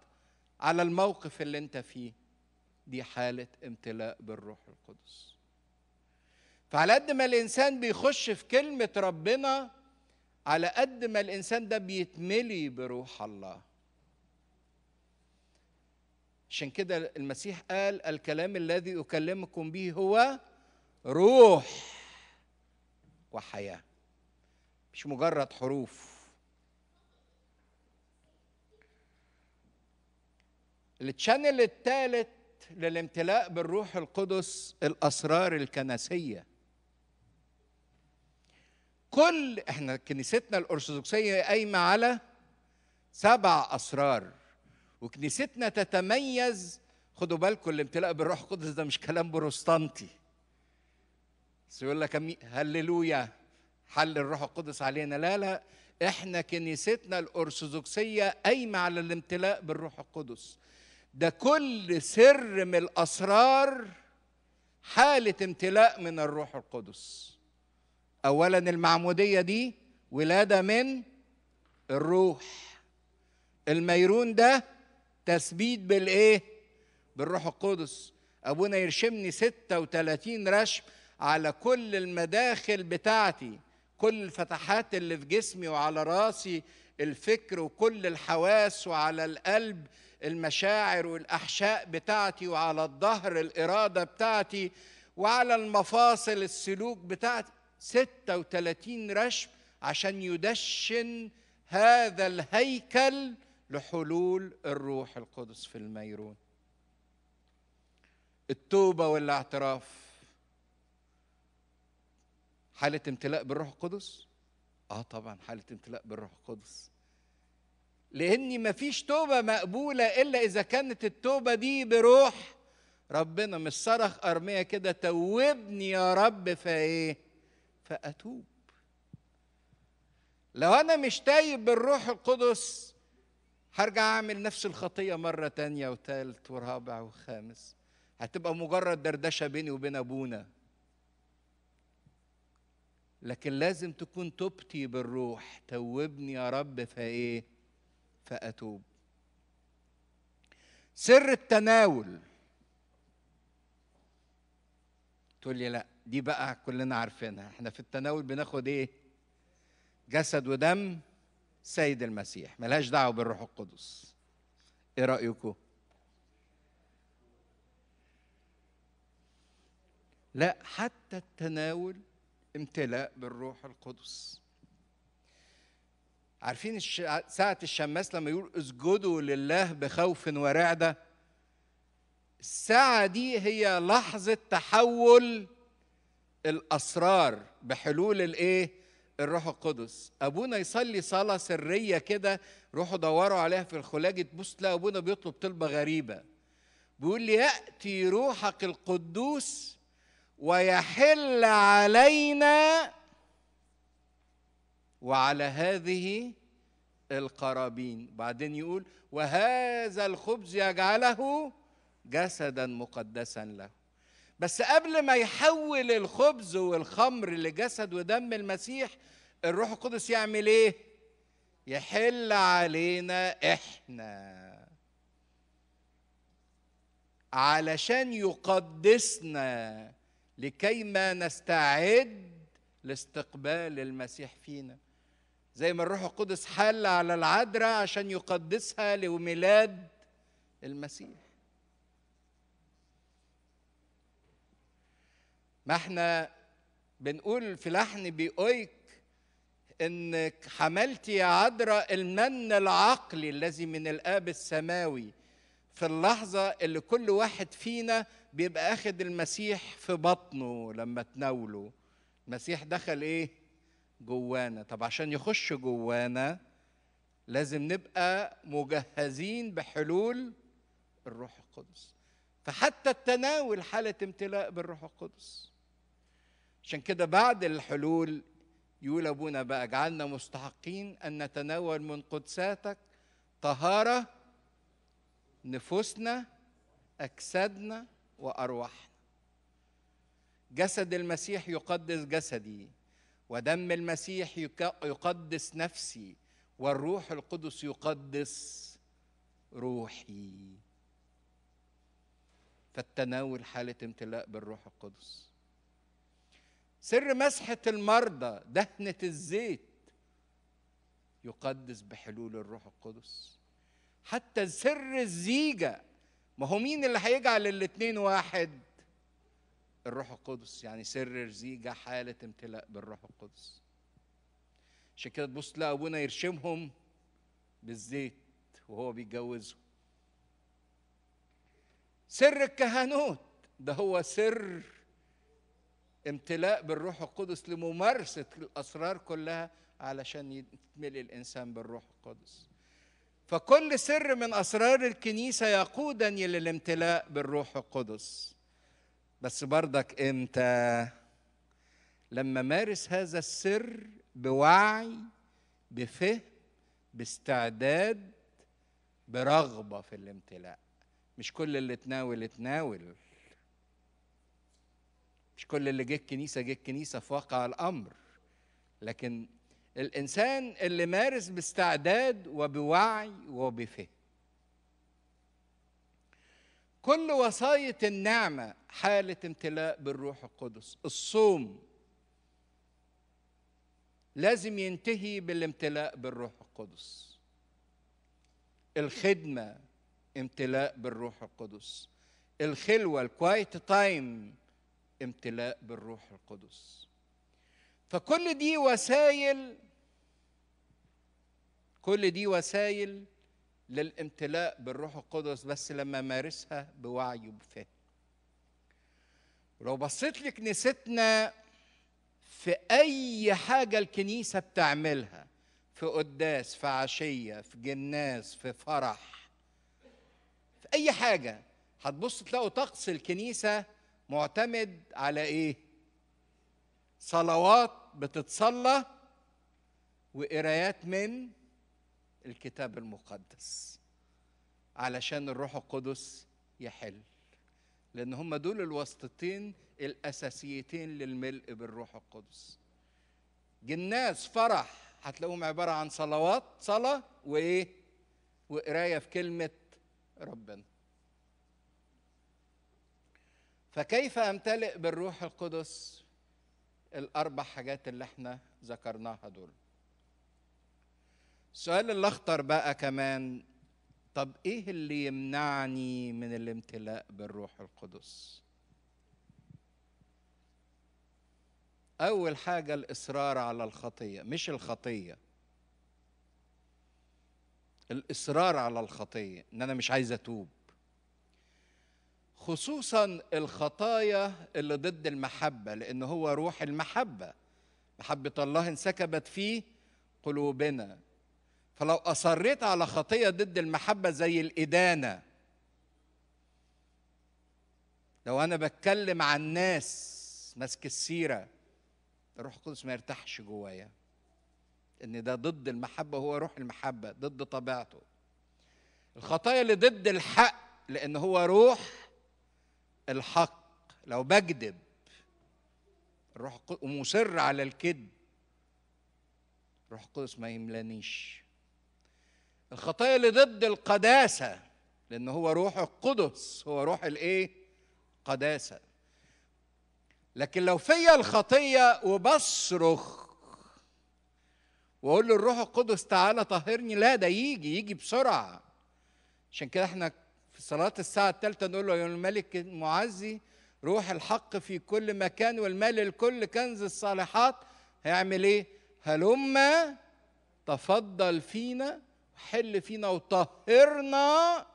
على الموقف اللي انت فيه دي حاله امتلاء بالروح القدس فعلى قد ما الانسان بيخش في كلمه ربنا على قد ما الانسان ده بيتملي بروح الله عشان كده المسيح قال الكلام الذي اكلمكم به هو روح وحياه مش مجرد حروف التشانل الثالث للامتلاء بالروح القدس الاسرار الكنسيه كل احنا كنيستنا الارثوذكسيه قايمه على سبع اسرار وكنيستنا تتميز خدوا بالكم الامتلاء بالروح القدس ده مش كلام بروستانتي بس يقول لك هللويا حل الروح القدس علينا لا لا احنا كنيستنا الارثوذكسيه قايمه على الامتلاء بالروح القدس ده كل سر من الاسرار حاله امتلاء من الروح القدس اولا المعموديه دي ولاده من الروح الميرون ده تثبيت بالايه بالروح القدس ابونا يرشمني 36 رشم على كل المداخل بتاعتي كل الفتحات اللي في جسمي وعلى راسي الفكر وكل الحواس وعلى القلب المشاعر والاحشاء بتاعتي وعلى الظهر الاراده بتاعتي وعلى المفاصل السلوك بتاعتي 36 رشم عشان يدشن هذا الهيكل لحلول الروح القدس في الميرون التوبه والاعتراف حاله امتلاء بالروح القدس اه طبعا حاله امتلاء بالروح القدس ما مفيش توبه مقبوله الا اذا كانت التوبه دي بروح ربنا مش صرخ ارميه كده توبني يا رب فايه فأتوب لو أنا مش تايب بالروح القدس هرجع أعمل نفس الخطية مرة تانية وتالت ورابع وخامس هتبقى مجرد دردشة بيني وبين أبونا لكن لازم تكون توبتي بالروح توبني يا رب فايه فاتوب سر التناول تقول لي لا دي بقى كلنا عارفينها احنا في التناول بناخد ايه جسد ودم سيد المسيح ملهاش دعوه بالروح القدس ايه رايكم لا حتى التناول امتلاء بالروح القدس عارفين الش... ساعة الشماس لما يقول اسجدوا لله بخوف ورعدة الساعة دي هي لحظة تحول الاسرار بحلول الايه الروح القدس ابونا يصلي صلاه سريه كده روحوا دوروا عليها في الخلاجه تبص تلاقي ابونا بيطلب طلبه غريبه بيقول لي ياتي روحك القدوس ويحل علينا وعلى هذه القرابين بعدين يقول وهذا الخبز يجعله جسدا مقدسا له بس قبل ما يحول الخبز والخمر لجسد ودم المسيح الروح القدس يعمل ايه يحل علينا احنا علشان يقدسنا لكي ما نستعد لاستقبال المسيح فينا زي ما الروح القدس حل على العذراء عشان يقدسها لميلاد المسيح ما احنا بنقول في لحن بيقولك انك حملت يا عذراء المن العقلي الذي من الاب السماوي في اللحظه اللي كل واحد فينا بيبقى اخد المسيح في بطنه لما تناوله المسيح دخل ايه جوانا طب عشان يخش جوانا لازم نبقى مجهزين بحلول الروح القدس فحتى التناول حاله امتلاء بالروح القدس عشان كده بعد الحلول يقول ابونا بقى اجعلنا مستحقين ان نتناول من قدساتك طهاره نفوسنا اجسادنا وارواحنا جسد المسيح يقدس جسدي ودم المسيح يقدس نفسي والروح القدس يقدس روحي فالتناول حاله امتلاء بالروح القدس سر مسحة المرضى دهنة الزيت يقدس بحلول الروح القدس حتى سر الزيجة ما هو مين اللي هيجعل الاتنين واحد الروح القدس يعني سر الزيجة حالة امتلاء بالروح القدس عشان كده تبص تلاقي ابونا يرشمهم بالزيت وهو بيتجوزهم سر الكهنوت ده هو سر امتلاء بالروح القدس لممارسة الأسرار كلها علشان يتملي الإنسان بالروح القدس فكل سر من أسرار الكنيسة يقودني للامتلاء بالروح القدس بس برضك أنت لما مارس هذا السر بوعي بفهم باستعداد برغبة في الامتلاء مش كل اللي تناول تناول مش كل اللي جه الكنيسة جه الكنيسة في واقع الأمر لكن الإنسان اللي مارس باستعداد وبوعي وبفهم كل وصاية النعمة حالة امتلاء بالروح القدس الصوم لازم ينتهي بالامتلاء بالروح القدس الخدمة امتلاء بالروح القدس الخلوة الكوايت تايم امتلاء بالروح القدس فكل دي وسائل كل دي وسائل للامتلاء بالروح القدس بس لما مارسها بوعي وبفهم لو بصيت لكنيستنا في اي حاجه الكنيسه بتعملها في قداس في عشيه في جناس في فرح في اي حاجه هتبص تلاقوا طقس الكنيسه معتمد على ايه صلوات بتتصلى وقرايات من الكتاب المقدس علشان الروح القدس يحل لان هم دول الواسطتين الاساسيتين للملء بالروح القدس جناس فرح هتلاقوهم عباره عن صلوات صلاه وايه وقرايه في كلمه ربنا فكيف امتلئ بالروح القدس الاربع حاجات اللي احنا ذكرناها دول السؤال الاخطر بقى كمان طب ايه اللي يمنعني من الامتلاء بالروح القدس اول حاجه الاصرار على الخطيه مش الخطيه الاصرار على الخطيه ان انا مش عايز اتوب خصوصا الخطايا اللي ضد المحبة لأن هو روح المحبة محبة الله انسكبت في قلوبنا فلو أصريت على خطية ضد المحبة زي الإدانة لو أنا بتكلم عن ناس ماسك السيرة الروح القدس ما يرتاحش جوايا ان ده ضد المحبة هو روح المحبة ضد طبيعته الخطايا اللي ضد الحق لان هو روح الحق لو بكذب الروح القدس ومصر على الكذب الروح القدس ما يملانيش الخطايا اللي ضد القداسة لأن هو روح القدس هو روح الإيه؟ قداسة لكن لو فيا الخطية وبصرخ وأقول للروح القدس تعالى طهرني لا ده يجي يجي بسرعة عشان كده احنا في صلاة الساعة الثالثة نقول له يا الملك المعزي روح الحق في كل مكان والمال الكل كنز الصالحات هيعمل ايه؟ هلما تفضل فينا حل فينا وطهرنا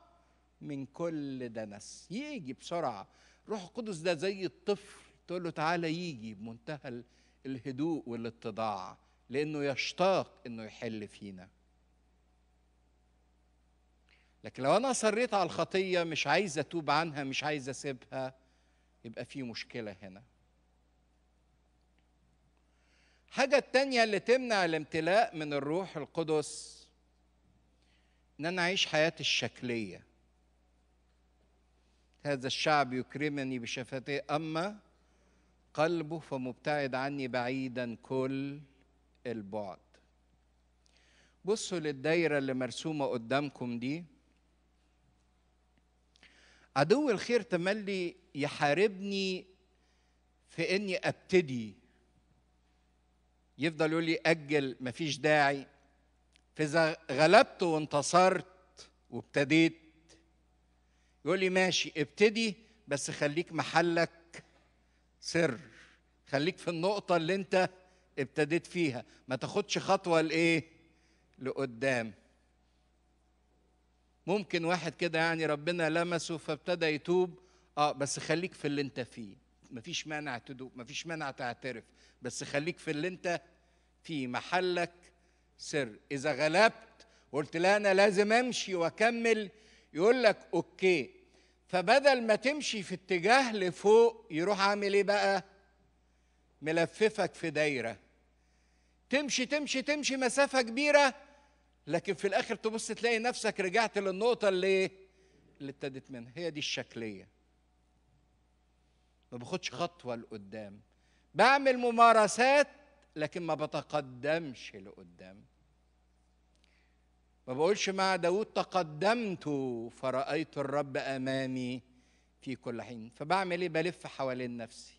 من كل دنس يجي بسرعة روح القدس ده زي الطفل تقول له تعالى يجي بمنتهى الهدوء والاتضاع لأنه يشتاق أنه يحل فينا لكن لو انا اصريت على الخطيه مش عايز اتوب عنها مش عايز اسيبها يبقى في مشكله هنا حاجه التانيه اللي تمنع الامتلاء من الروح القدس ان انا اعيش حياتي الشكليه هذا الشعب يكرمني بشفتيه اما قلبه فمبتعد عني بعيدا كل البعد بصوا للدايره اللي مرسومه قدامكم دي عدو الخير تملي يحاربني في اني ابتدي يفضل يقول لي اجل مفيش داعي فاذا غلبت وانتصرت وابتديت يقول لي ماشي ابتدي بس خليك محلك سر خليك في النقطة اللي أنت ابتديت فيها ما تاخدش خطوة لإيه؟ لقدام ممكن واحد كده يعني ربنا لمسه فابتدى يتوب اه بس خليك في اللي انت فيه مفيش مانع تدوب مفيش مانع تعترف بس خليك في اللي انت فيه محلك سر اذا غلبت قلت لا انا لازم امشي واكمل يقول لك اوكي فبدل ما تمشي في اتجاه لفوق يروح عامل ايه بقى ملففك في دايره تمشي تمشي تمشي مسافه كبيره لكن في الاخر تبص تلاقي نفسك رجعت للنقطه اللي اللي ابتدت منها هي دي الشكليه ما باخدش خطوه لقدام بعمل ممارسات لكن ما بتقدمش لقدام ما بقولش مع داود تقدمت فرأيت الرب أمامي في كل حين فبعمل إيه بلف حوالين نفسي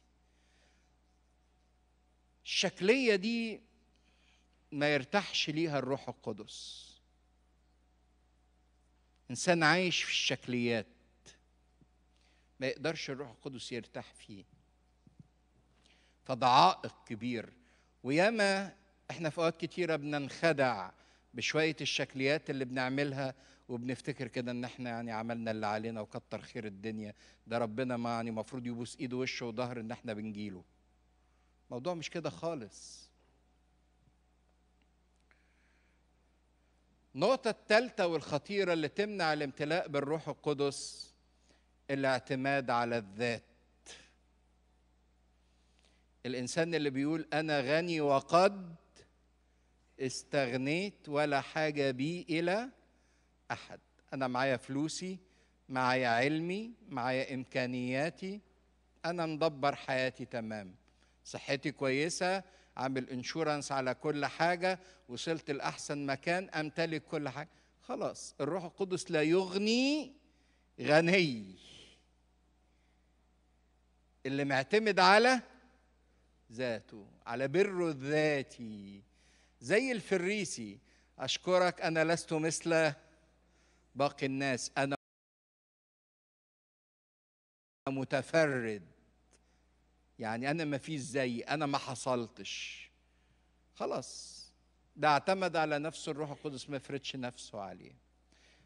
الشكلية دي ما يرتاحش ليها الروح القدس انسان عايش في الشكليات ما يقدرش الروح القدس يرتاح فيه فده عائق كبير وياما احنا في اوقات كتيره بننخدع بشويه الشكليات اللي بنعملها وبنفتكر كده ان احنا يعني عملنا اللي علينا وكتر خير الدنيا ده ربنا ما يعني المفروض يبوس ايده وشه وظهر ان احنا بنجيله الموضوع مش كده خالص النقطة الثالثة والخطيرة اللي تمنع الامتلاء بالروح القدس الاعتماد على الذات الإنسان اللي بيقول أنا غني وقد استغنيت ولا حاجة بي إلى أحد أنا معايا فلوسي معايا علمي معايا إمكانياتي أنا مدبر حياتي تمام صحتي كويسة عامل انشورنس على كل حاجه وصلت لاحسن مكان امتلك كل حاجه خلاص الروح القدس لا يغني غني اللي معتمد على ذاته على بره الذاتي زي الفريسي اشكرك انا لست مثل باقي الناس انا متفرد يعني انا ما فيش زي انا ما حصلتش خلاص ده اعتمد على نفسه الروح القدس ما يفرضش نفسه عليه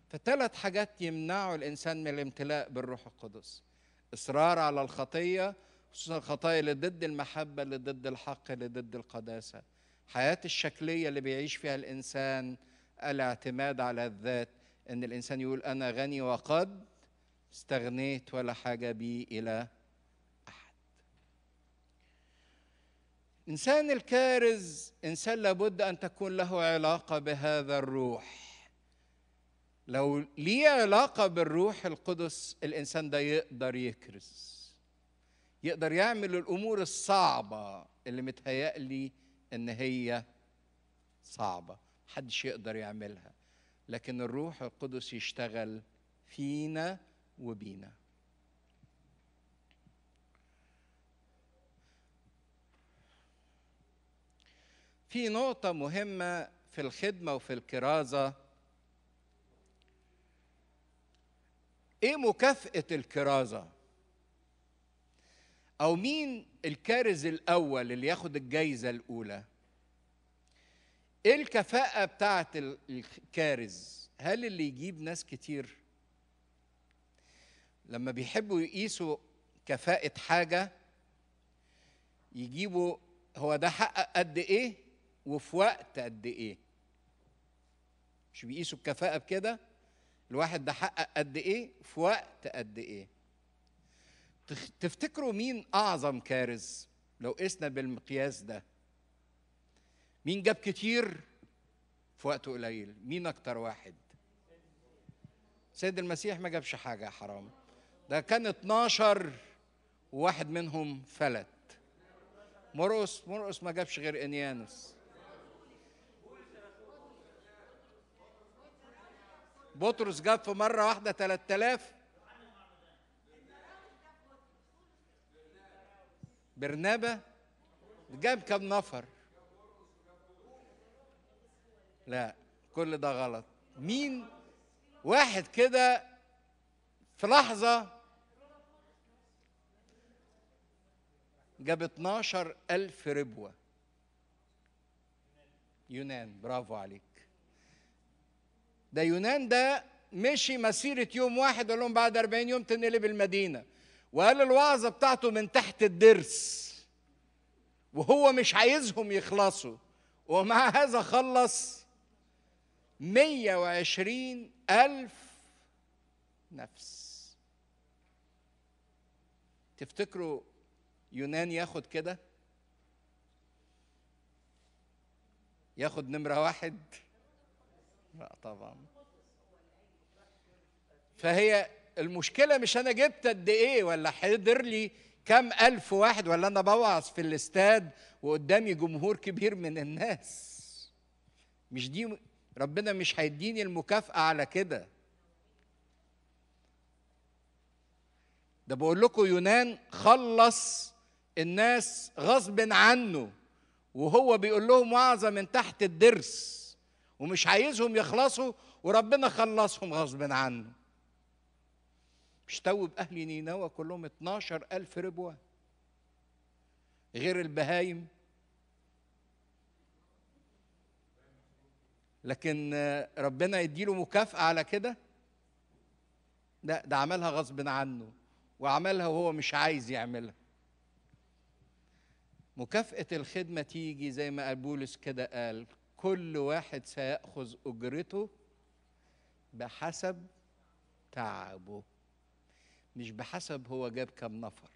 فثلاث حاجات يمنعوا الانسان من الامتلاء بالروح القدس اصرار على الخطيه خصوصا الخطايا اللي ضد المحبه اللي ضد الحق اللي ضد القداسه حياه الشكليه اللي بيعيش فيها الانسان الاعتماد على الذات ان الانسان يقول انا غني وقد استغنيت ولا حاجه بي الى انسان الكارز انسان لابد ان تكون له علاقه بهذا الروح لو ليه علاقه بالروح القدس الانسان ده يقدر يكرز يقدر يعمل الامور الصعبه اللي متهيألي ان هي صعبه محدش يقدر يعملها لكن الروح القدس يشتغل فينا وبينا في نقطة مهمة في الخدمة وفي الكرازة إيه مكافأة الكرازة؟ أو مين الكارز الأول اللي ياخد الجايزة الأولى؟ إيه الكفاءة بتاعة الكارز؟ هل اللي يجيب ناس كتير؟ لما بيحبوا يقيسوا كفاءة حاجة يجيبوا هو ده حقق قد إيه وفي وقت قد ايه مش بيقيسوا الكفاءه بكده الواحد ده حقق قد ايه في وقت قد ايه تفتكروا مين اعظم كارز لو قسنا بالمقياس ده مين جاب كتير في وقت قليل مين اكتر واحد سيد المسيح ما جابش حاجه يا حرام ده كان 12 وواحد منهم فلت مرقس مرقس ما جابش غير انيانوس بطرس جاب في مره واحده 3000 برنابة جاب كم نفر لا كل ده غلط مين واحد كده في لحظة جاب 12 ألف ربوة يونان برافو عليك ده يونان ده مشي مسيرة يوم واحد قال لهم بعد 40 يوم تنقلب المدينة وقال الوعظة بتاعته من تحت الدرس وهو مش عايزهم يخلصوا ومع هذا خلص 120 ألف نفس تفتكروا يونان ياخد كده ياخد نمرة واحد لا طبعا فهي المشكله مش انا جبت قد ايه ولا حضر لي كم الف واحد ولا انا بوعظ في الاستاد وقدامي جمهور كبير من الناس مش دي ربنا مش هيديني المكافاه على كده ده بقول لكم يونان خلص الناس غصب عنه وهو بيقول لهم وعظه من تحت الدرس ومش عايزهم يخلصوا وربنا خلصهم غصب عنه اشتووا بأهل نينوى كلهم 12 ألف ربوة غير البهايم لكن ربنا يديله مكافأة على كده لا ده عملها غصب عنه وعملها وهو مش عايز يعملها مكافأة الخدمة تيجي زي ما بولس كده قال كل واحد سيأخذ أجرته بحسب تعبه مش بحسب هو جاب كم نفر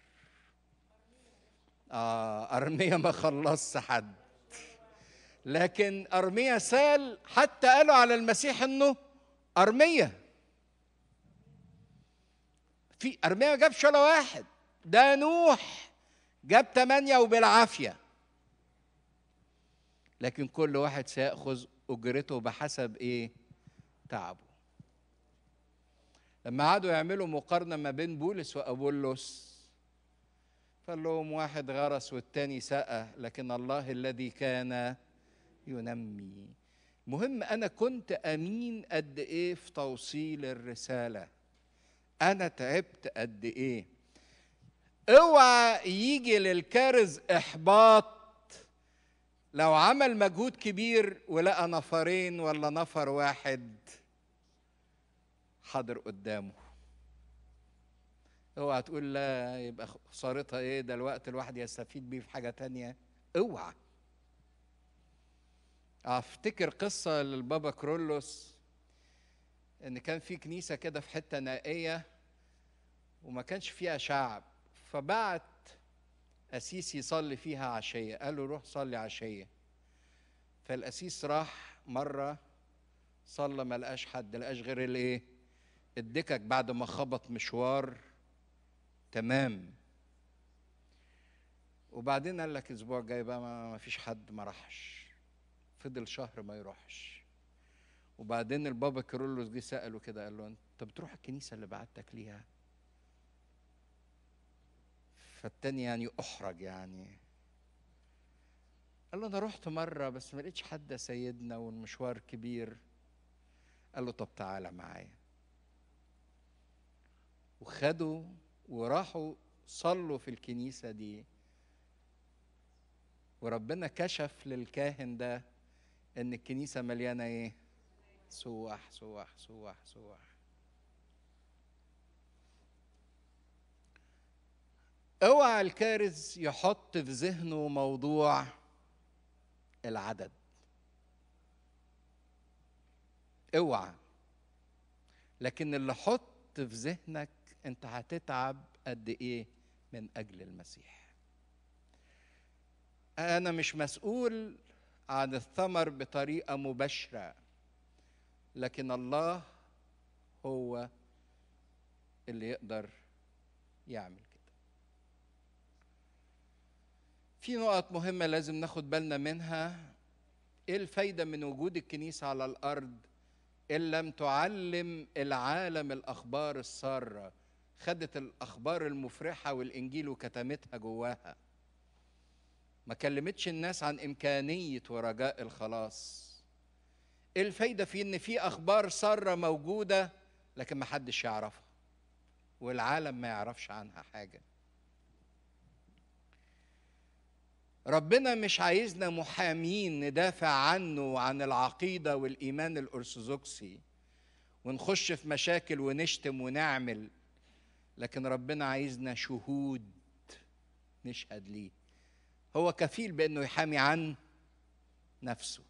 آه أرمية ما خلص حد لكن أرمية سال حتى قالوا على المسيح أنه أرمية في أرمية ما جابش ولا واحد ده نوح جاب ثمانية وبالعافية لكن كل واحد سيأخذ أجرته بحسب إيه؟ تعبه. لما قعدوا يعملوا مقارنة ما بين بولس وأبولس قال لهم واحد غرس والتاني سقى لكن الله الذي كان ينمي مهم أنا كنت أمين قد إيه في توصيل الرسالة أنا تعبت قد إيه اوعى يجي للكارز إحباط لو عمل مجهود كبير ولقى نفرين ولا نفر واحد حاضر قدامه اوعى تقول لا يبقى خسارتها ايه ده الوقت الواحد يستفيد بيه في حاجه تانية اوعى افتكر قصه للبابا كرولوس ان كان في كنيسه كده في حته نائيه وما كانش فيها شعب فبعت قسيس يصلي فيها عشية قال له روح صلي عشية فالقسيس راح مرة صلى ما لقاش حد لقاش غير الايه الدكك بعد ما خبط مشوار تمام وبعدين قال لك الاسبوع الجاي بقى ما فيش حد ما راحش فضل شهر ما يروحش وبعدين البابا كيرلس جه ساله كده قال له انت بتروح الكنيسه اللي بعتك ليها فالتاني يعني احرج يعني قال له انا رحت مره بس ما لقيتش حد سيدنا والمشوار كبير قال له طب تعالى معايا وخدوا وراحوا صلوا في الكنيسه دي وربنا كشف للكاهن ده ان الكنيسه مليانه ايه سواح سواح سواح سواح اوعى الكارز يحط في ذهنه موضوع العدد اوعى لكن اللي حط في ذهنك انت هتتعب قد ايه من اجل المسيح انا مش مسؤول عن الثمر بطريقه مباشره لكن الله هو اللي يقدر يعمل في نقط مهمة لازم ناخد بالنا منها ايه الفايدة من وجود الكنيسة على الأرض إن لم تعلم العالم الأخبار السارة خدت الأخبار المفرحة والإنجيل وكتمتها جواها ما كلمتش الناس عن إمكانية ورجاء الخلاص ايه الفايدة في إن في أخبار سارة موجودة لكن محدش يعرفها والعالم ما يعرفش عنها حاجه ربنا مش عايزنا محامين ندافع عنه وعن العقيدة والإيمان الأرثوذكسي ونخش في مشاكل ونشتم ونعمل لكن ربنا عايزنا شهود نشهد ليه هو كفيل بأنه يحامي عن نفسه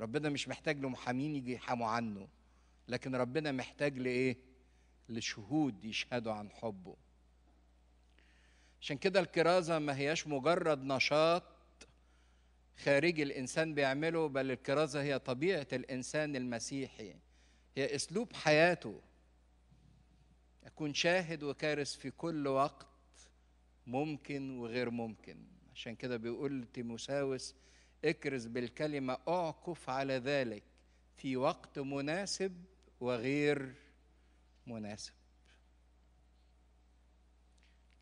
ربنا مش محتاج لمحامين يجي يحاموا عنه لكن ربنا محتاج لإيه؟ لشهود يشهدوا عن حبه عشان كده الكرازة ما هياش مجرد نشاط خارجي الإنسان بيعمله بل الكرازة هي طبيعة الإنسان المسيحي هي أسلوب حياته أكون شاهد وكارس في كل وقت ممكن وغير ممكن عشان كده بيقول تيموساوس اكرز بالكلمة أعكف على ذلك في وقت مناسب وغير مناسب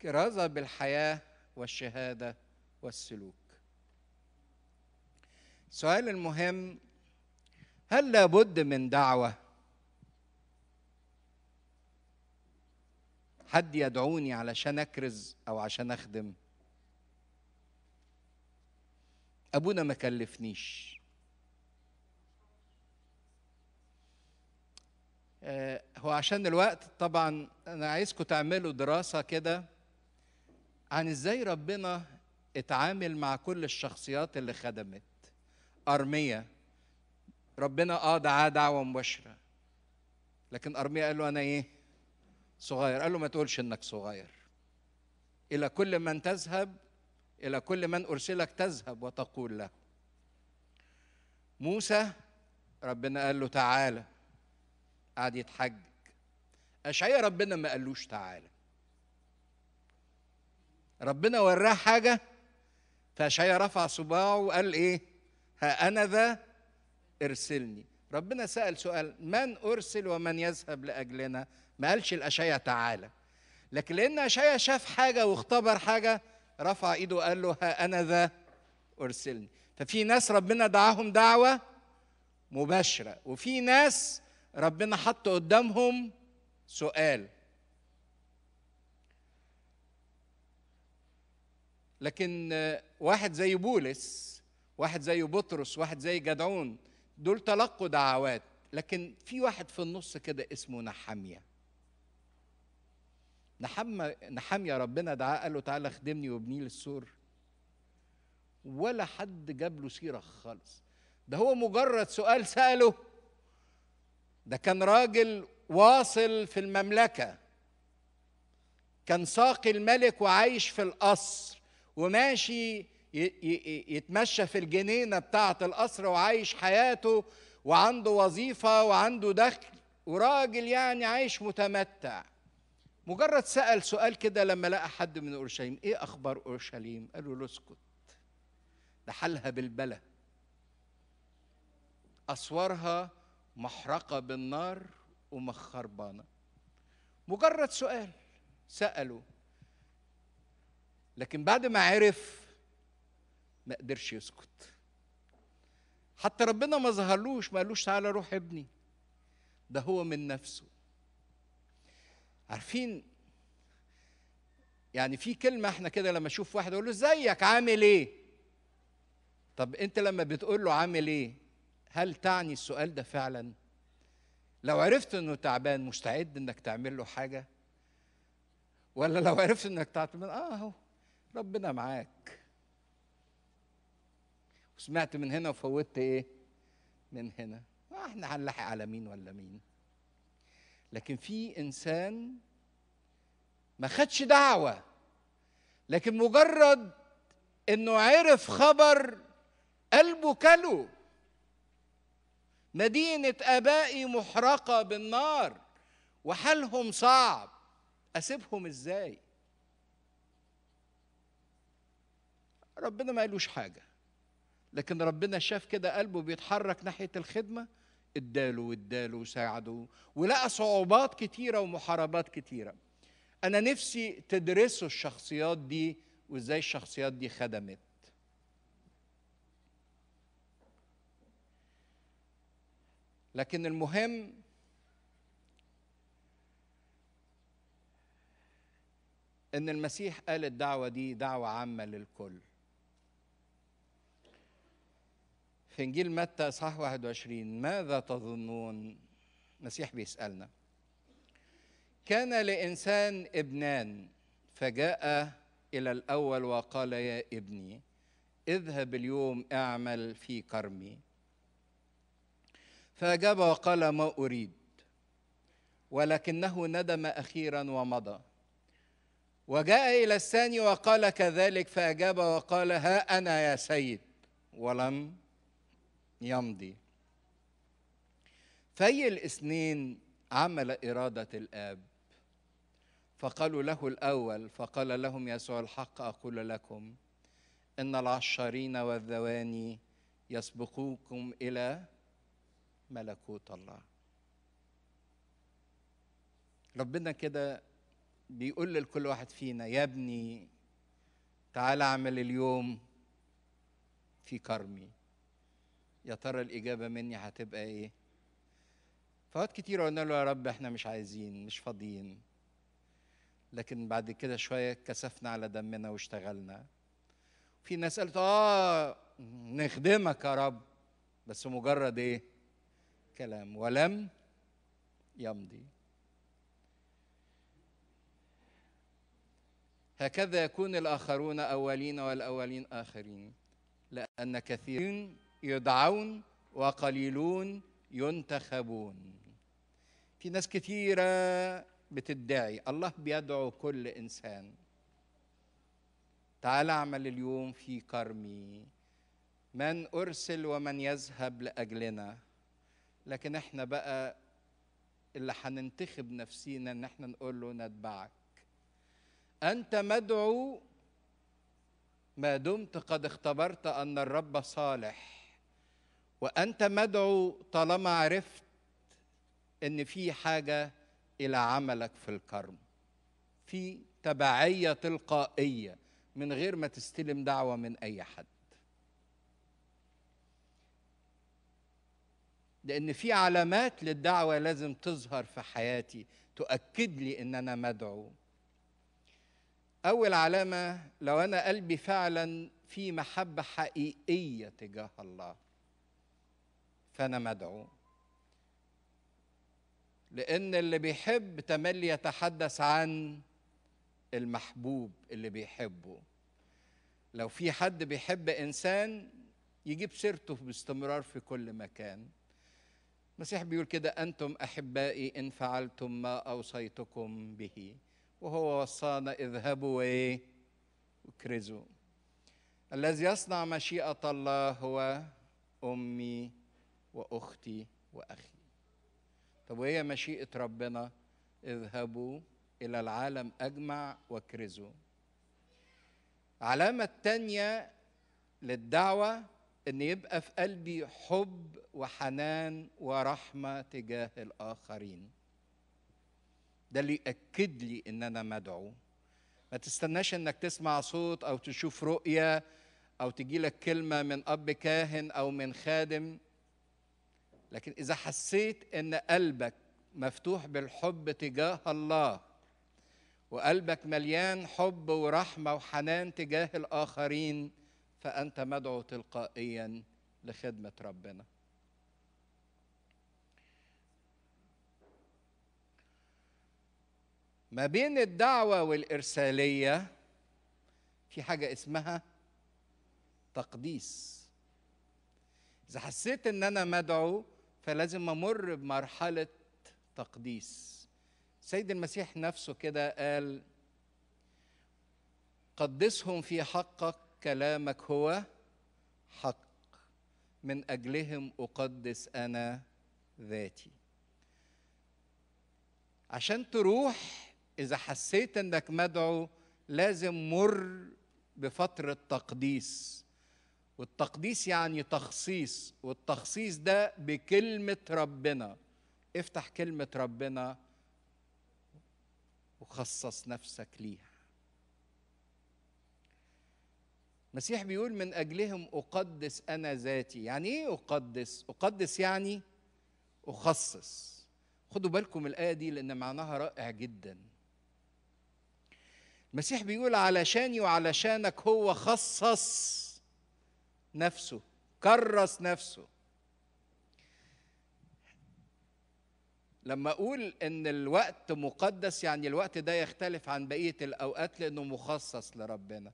كرازة بالحياة والشهادة والسلوك السؤال المهم هل لابد من دعوة حد يدعوني علشان أكرز أو عشان أخدم أبونا ما كلفنيش آه، هو عشان الوقت طبعا انا عايزكم تعملوا دراسه كده عن ازاي ربنا اتعامل مع كل الشخصيات اللي خدمت أرمية ربنا اه دعاه دعوة مباشرة لكن أرمية قال له أنا إيه؟ صغير قال له ما تقولش إنك صغير إلى كل من تذهب إلى كل من أرسلك تذهب وتقول له موسى ربنا قال له تعالى قعد يتحج أشعيا ربنا ما قالوش تعالى ربنا وراه حاجه فاشعيا رفع صباعه وقال ايه ها انا ذا ارسلني ربنا سال سؤال من ارسل ومن يذهب لاجلنا ما قالش الاشياء تعالى لكن لان اشعيا شاف حاجه واختبر حاجه رفع ايده وقال له ها انا ذا ارسلني ففي ناس ربنا دعاهم دعوه مباشره وفي ناس ربنا حط قدامهم سؤال لكن واحد زي بولس واحد زي بطرس واحد زي جدعون دول تلقوا دعوات لكن في واحد في النص كده اسمه نحمية نحمة نحمية ربنا دعاه قال له تعالى خدمني وابني لي السور ولا حد جاب له سيرة خالص ده هو مجرد سؤال سأله ده كان راجل واصل في المملكة كان ساقي الملك وعايش في القصر وماشي يتمشى في الجنينه بتاعه القصر وعايش حياته وعنده وظيفه وعنده دخل وراجل يعني عايش متمتع مجرد سال سؤال كده لما لقى حد من اورشليم ايه اخبار اورشليم قالوا له اسكت ده حالها بالبلة اسوارها محرقه بالنار ومخربانه مجرد سؤال ساله لكن بعد ما عرف ما قدرش يسكت حتى ربنا ما ظهرلوش ما قالوش تعالى روح ابني ده هو من نفسه عارفين يعني في كلمه احنا كده لما اشوف واحد اقول له ازيك عامل ايه طب انت لما بتقول له عامل ايه هل تعني السؤال ده فعلا لو عرفت انه تعبان مستعد انك تعمل له حاجه ولا لو عرفت انك تعبان اه اهو ربنا معاك وسمعت من هنا وفوتت ايه من هنا احنا هنلحق على مين ولا مين لكن في انسان ما خدش دعوه لكن مجرد انه عرف خبر قلبه كلو مدينه ابائي محرقه بالنار وحالهم صعب اسيبهم ازاي ربنا ما قالوش حاجه لكن ربنا شاف كده قلبه بيتحرك ناحيه الخدمه اداله واداله وساعده ولقى صعوبات كتيره ومحاربات كتيره انا نفسي تدرسوا الشخصيات دي وازاي الشخصيات دي خدمت لكن المهم ان المسيح قال الدعوه دي دعوه عامه للكل في انجيل متى صح 21 ماذا تظنون المسيح بيسالنا كان لانسان ابنان فجاء الى الاول وقال يا ابني اذهب اليوم اعمل في كرمي فاجاب وقال ما اريد ولكنه ندم اخيرا ومضى وجاء الى الثاني وقال كذلك فاجاب وقال ها انا يا سيد ولم يمضي في الاثنين عمل إرادة الآب فقالوا له الأول فقال لهم يسوع الحق أقول لكم إن العشارين والذواني يسبقوكم إلى ملكوت الله ربنا كده بيقول لكل واحد فينا يا ابني تعال اعمل اليوم في كرمي يا ترى الاجابه مني هتبقى ايه في كتير قلنا له يا رب احنا مش عايزين مش فاضيين لكن بعد كده شويه كسفنا على دمنا واشتغلنا في ناس قالت اه نخدمك يا رب بس مجرد ايه كلام ولم يمضي هكذا يكون الاخرون اولين والاولين اخرين لان كثيرين يدعون وقليلون ينتخبون في ناس كثيرة بتدعي الله بيدعو كل إنسان تعال اعمل اليوم في كرمي من أرسل ومن يذهب لأجلنا لكن احنا بقى اللي هننتخب نفسينا ان احنا نقول له نتبعك انت مدعو ما دمت قد اختبرت ان الرب صالح وانت مدعو طالما عرفت ان في حاجه الى عملك في الكرم في تبعيه تلقائيه من غير ما تستلم دعوه من اي حد لان في علامات للدعوه لازم تظهر في حياتي تؤكد لي ان انا مدعو اول علامه لو انا قلبي فعلا في محبه حقيقيه تجاه الله فأنا مدعو لأن اللي بيحب تملي يتحدث عن المحبوب اللي بيحبه لو في حد بيحب إنسان يجيب سيرته باستمرار في كل مكان المسيح بيقول كده أنتم أحبائي إن فعلتم ما أوصيتكم به وهو وصانا اذهبوا وإيه وكرزوا الذي يصنع مشيئة الله هو أمي واختي واخي طب وهي مشيئه ربنا اذهبوا الى العالم اجمع واكرزوا علامه تانيه للدعوه ان يبقى في قلبي حب وحنان ورحمه تجاه الاخرين ده اللي ياكد لي ان انا مدعو ما تستناش انك تسمع صوت او تشوف رؤيه او تجي لك كلمه من اب كاهن او من خادم لكن إذا حسيت إن قلبك مفتوح بالحب تجاه الله وقلبك مليان حب ورحمة وحنان تجاه الآخرين فأنت مدعو تلقائيا لخدمة ربنا ما بين الدعوة والإرسالية في حاجة اسمها تقديس إذا حسيت إن أنا مدعو فلازم امر بمرحله تقديس سيد المسيح نفسه كده قال قدسهم في حقك كلامك هو حق من اجلهم اقدس انا ذاتي عشان تروح اذا حسيت انك مدعو لازم مر بفتره تقديس والتقديس يعني تخصيص والتخصيص ده بكلمة ربنا افتح كلمة ربنا وخصص نفسك ليها المسيح بيقول من أجلهم أقدس أنا ذاتي يعني إيه أقدس؟ أقدس يعني أخصص خدوا بالكم الآية دي لأن معناها رائع جدا المسيح بيقول علشاني وعلشانك هو خصص نفسه كرس نفسه لما اقول ان الوقت مقدس يعني الوقت ده يختلف عن بقيه الاوقات لانه مخصص لربنا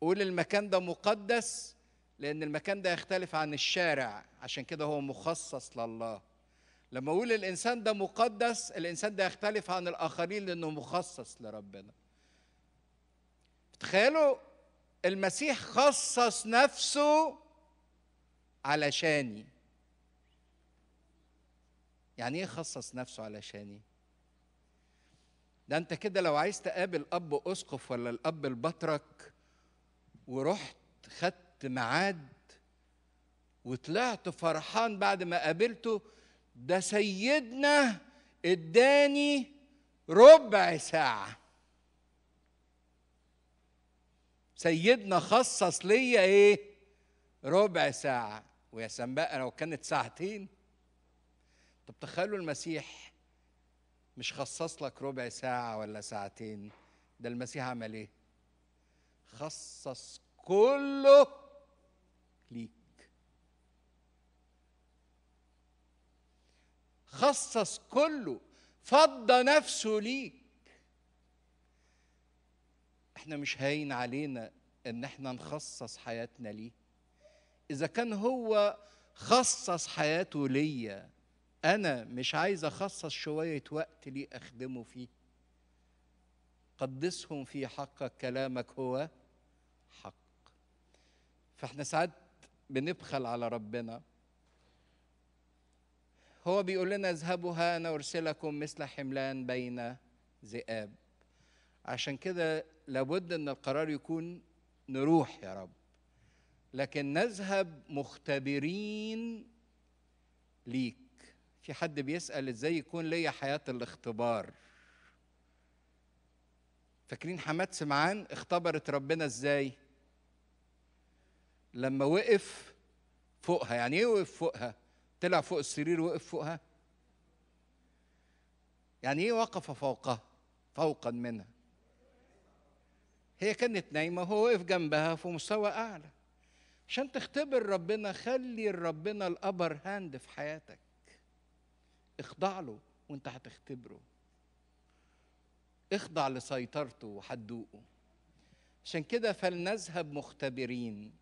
قول المكان ده مقدس لان المكان ده يختلف عن الشارع عشان كده هو مخصص لله لما اقول الانسان ده مقدس الانسان ده يختلف عن الاخرين لانه مخصص لربنا تخيلوا المسيح خصص نفسه علشاني يعني ايه خصص نفسه علشاني ده انت كده لو عايز تقابل اب اسقف ولا الاب البطرك ورحت خدت ميعاد وطلعت فرحان بعد ما قابلته ده سيدنا اداني ربع ساعه سيدنا خصص ليا ايه ربع ساعه ويا سلام بقى لو كانت ساعتين طب تخيلوا المسيح مش خصص لك ربع ساعه ولا ساعتين ده المسيح عمل ايه خصص كله ليك خصص كله فضى نفسه ليك احنا مش هين علينا ان احنا نخصص حياتنا ليه اذا كان هو خصص حياته ليا انا مش عايز اخصص شويه وقت ليه اخدمه فيه قدسهم في حقك كلامك هو حق فاحنا ساعات بنبخل على ربنا هو بيقول لنا اذهبوا ها انا ارسلكم مثل حملان بين ذئاب عشان كده لابد ان القرار يكون نروح يا رب لكن نذهب مختبرين ليك في حد بيسال ازاي يكون ليا حياه الاختبار فاكرين حماد سمعان اختبرت ربنا ازاي لما وقف فوقها يعني ايه وقف فوقها طلع فوق السرير وقف فوقها يعني ايه وقف فوقها فوقا منها هي كانت نايمة هو وقف جنبها في مستوى أعلى عشان تختبر ربنا خلي ربنا الأبر هاند في حياتك اخضع له وانت هتختبره اخضع لسيطرته وهتدوقه عشان كده فلنذهب مختبرين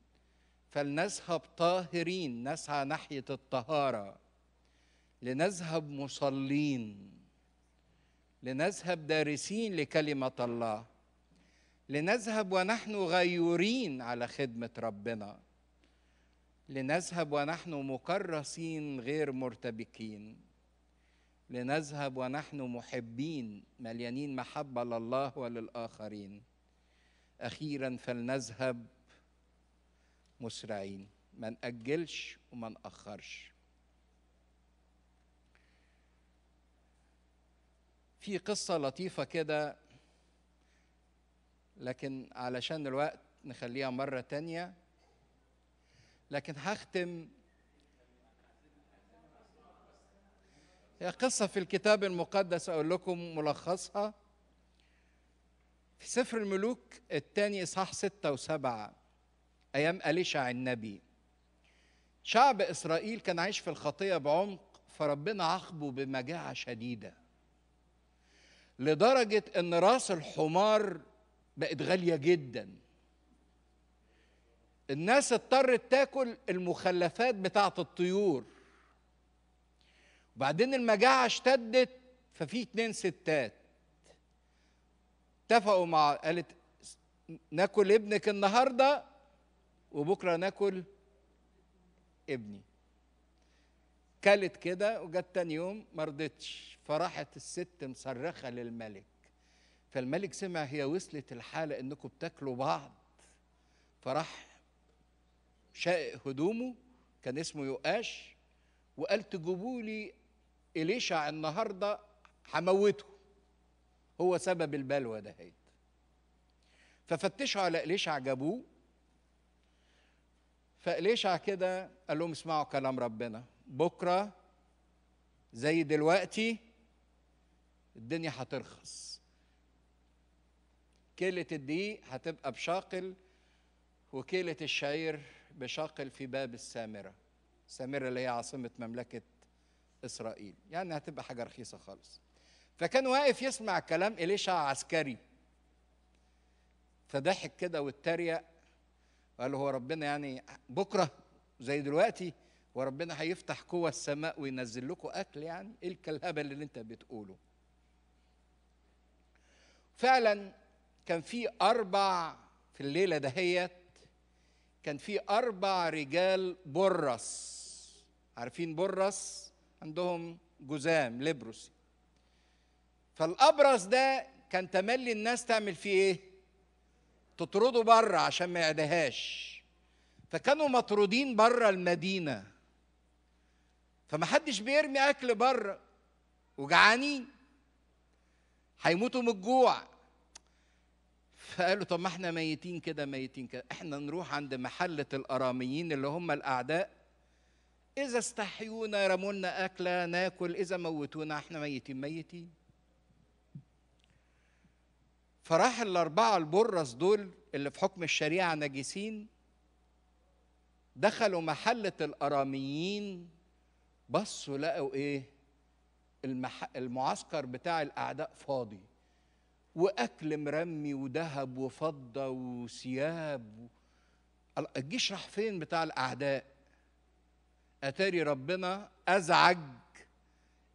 فلنذهب طاهرين نسعى ناحية الطهارة لنذهب مصلين لنذهب دارسين لكلمة الله لنذهب ونحن غيورين على خدمة ربنا لنذهب ونحن مكرسين غير مرتبكين لنذهب ونحن محبين مليانين محبة لله وللآخرين أخيرا فلنذهب مسرعين ما نأجلش وما نأخرش في قصة لطيفة كده لكن علشان الوقت نخليها مرة تانية لكن هختم هي قصة في الكتاب المقدس أقول لكم ملخصها في سفر الملوك الثاني إصحاح ستة وسبعة أيام أليشع النبي شعب إسرائيل كان عايش في الخطية بعمق فربنا عاقبه بمجاعة شديدة لدرجة إن راس الحمار بقت غاليه جدا الناس اضطرت تاكل المخلفات بتاعه الطيور وبعدين المجاعه اشتدت ففي اتنين ستات اتفقوا مع قالت ناكل ابنك النهارده وبكره ناكل ابني كلت كده وجت تاني يوم مرضتش فراحت الست مصرخه للملك فالملك سمع هي وصلت الحالة انكم بتاكلوا بعض فراح شائق هدومه كان اسمه يقاش وقال تجيبوا لي إليشع النهارده هموته هو سبب البلوى ده هيت ففتشوا على إليشع جابوه فإليشع كده قال لهم اسمعوا كلام ربنا بكرة زي دلوقتي الدنيا هترخص كيلة الدقيق هتبقى بشاقل وكيلة الشعير بشاقل في باب السامرة السامرة اللي هي عاصمة مملكة إسرائيل يعني هتبقى حاجة رخيصة خالص فكان واقف يسمع كلام إليشع عسكري فضحك كده واتريق وقال له هو ربنا يعني بكرة زي دلوقتي وربنا هيفتح قوة السماء وينزل لكم أكل يعني إيه الكلهبة اللي أنت بتقوله فعلا كان في أربع في الليلة دهيت كان في أربع رجال برص عارفين برص عندهم جزام لبرس فالأبرص ده كان تملي الناس تعمل فيه إيه؟ تطرده بره عشان ما يعدهاش فكانوا مطرودين بره المدينة فمحدش بيرمي أكل بره وجعانين هيموتوا من الجوع فقالوا طب ما احنا ميتين كده ميتين كده احنا نروح عند محلة الأراميين اللي هم الأعداء إذا استحيونا رمونا أكلة ناكل إذا موتونا احنا ميتين ميتين فراح الأربعة البرص دول اللي في حكم الشريعة نجسين دخلوا محلة الأراميين بصوا لقوا إيه المح... المعسكر بتاع الأعداء فاضي واكل مرمي وذهب وفضه وثياب الجيش راح فين بتاع الاعداء اتاري ربنا ازعج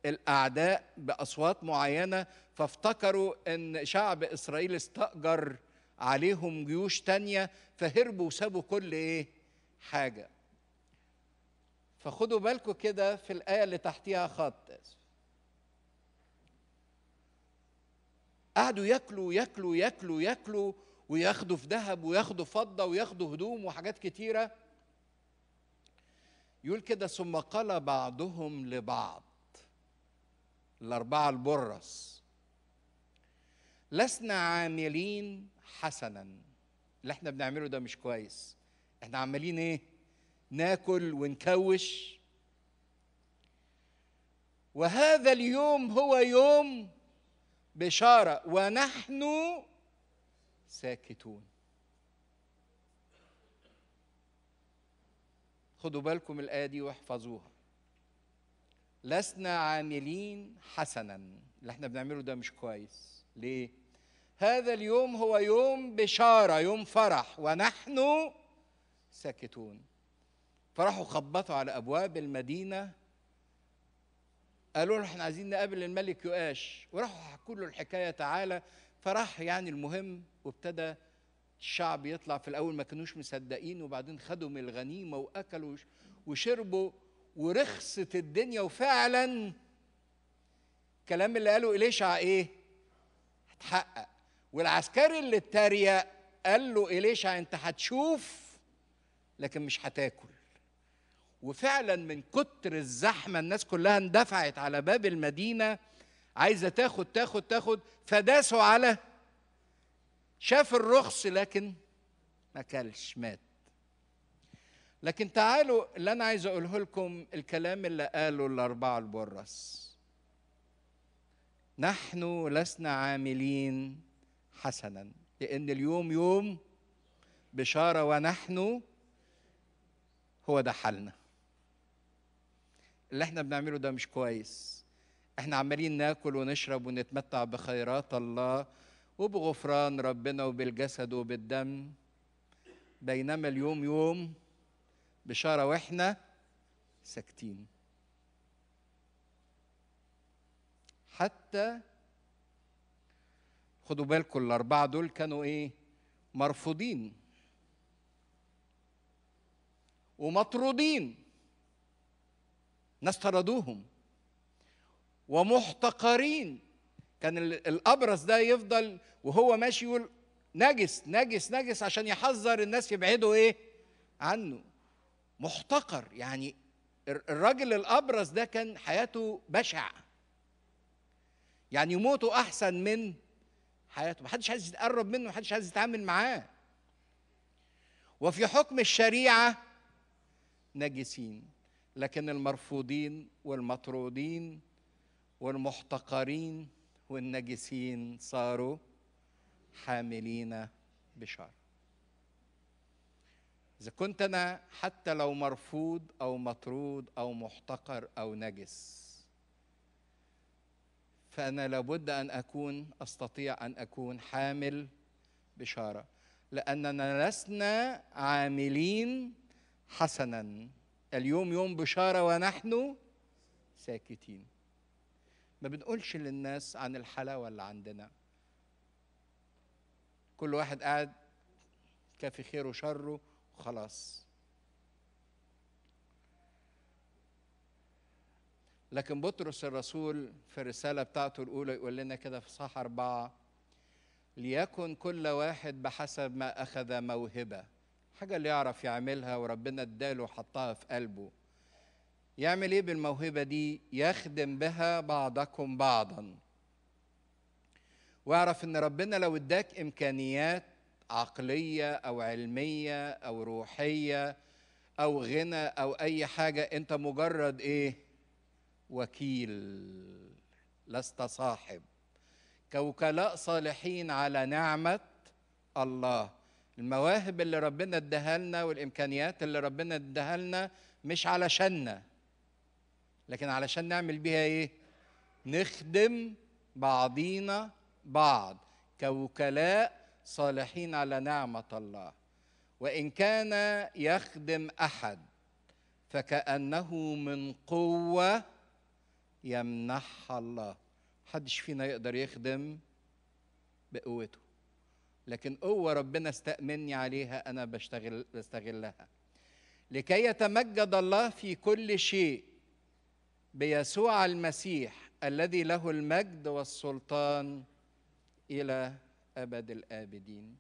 الاعداء باصوات معينه فافتكروا ان شعب اسرائيل استاجر عليهم جيوش تانية فهربوا وسابوا كل ايه حاجه فخدوا بالكم كده في الايه اللي تحتيها خط اسف قعدوا ياكلوا ياكلوا ياكلوا ياكلوا وياخدوا في ذهب وياخدوا فضه وياخدوا هدوم وحاجات كتيره يقول كده ثم قال بعضهم لبعض الاربعه البرص لسنا عاملين حسنا اللي احنا بنعمله ده مش كويس احنا عمالين ايه ناكل ونكوش وهذا اليوم هو يوم بشارة ونحن ساكتون خدوا بالكم الآية دي واحفظوها لسنا عاملين حسنا اللي احنا بنعمله ده مش كويس ليه هذا اليوم هو يوم بشارة يوم فرح ونحن ساكتون فراحوا خبطوا على أبواب المدينة قالوا له احنا عايزين نقابل الملك يؤاش وراحوا حكوا له الحكايه تعالى فراح يعني المهم وابتدى الشعب يطلع في الاول ما كانوش مصدقين وبعدين خدوا من الغنيمه واكلوا وشربوا ورخصت الدنيا وفعلا الكلام اللي قاله إليشع ايه؟ اتحقق والعسكري اللي اتريق قال له إليشع أنت هتشوف لكن مش هتاكل وفعلا من كتر الزحمه الناس كلها اندفعت على باب المدينه عايزه تاخد تاخد تاخد فداسوا على شاف الرخص لكن ما كلش مات لكن تعالوا اللي انا عايز اقوله لكم الكلام اللي قاله الاربعه البرص نحن لسنا عاملين حسنا لان اليوم يوم بشاره ونحن هو ده حالنا اللي احنا بنعمله ده مش كويس احنا عمالين ناكل ونشرب ونتمتع بخيرات الله وبغفران ربنا وبالجسد وبالدم بينما اليوم يوم بشارة واحنا ساكتين حتى خدوا بالكم الأربعة دول كانوا إيه؟ مرفوضين ومطرودين ناس طردوهم ومحتقرين كان الابرص ده يفضل وهو ماشي يقول نجس نجس نجس عشان يحذر الناس يبعدوا ايه عنه محتقر يعني الراجل الابرص ده كان حياته بشع يعني موته احسن من حياته محدش عايز يتقرب منه محدش عايز يتعامل معاه وفي حكم الشريعه نجسين لكن المرفوضين والمطرودين والمحتقرين والنجسين صاروا حاملين بشر إذا كنت أنا حتى لو مرفوض أو مطرود أو محتقر أو نجس فأنا لابد أن أكون أستطيع أن أكون حامل بشارة لأننا لسنا عاملين حسنا اليوم يوم بشارة ونحن ساكتين ما بنقولش للناس عن الحلاوة اللي عندنا كل واحد قاعد كافي خيره وشره وخلاص لكن بطرس الرسول في الرسالة بتاعته الأولى يقول لنا كده في صح أربعة ليكن كل واحد بحسب ما أخذ موهبة حاجة اللي يعرف يعملها وربنا اداله وحطها في قلبه يعمل ايه بالموهبة دي يخدم بها بعضكم بعضا واعرف ان ربنا لو اداك امكانيات عقلية او علمية او روحية او غنى او اي حاجة انت مجرد ايه وكيل لست صاحب كوكلاء صالحين على نعمة الله المواهب اللي ربنا اداها لنا والامكانيات اللي ربنا اداها لنا مش علشاننا لكن علشان نعمل بيها ايه نخدم بعضينا بعض كوكلاء صالحين على نعمه الله وان كان يخدم احد فكانه من قوه يمنحها الله محدش فينا يقدر يخدم بقوته لكن قوه ربنا استأمني عليها انا بشتغل بستغلها لكي يتمجد الله في كل شيء بيسوع المسيح الذي له المجد والسلطان الى ابد الابدين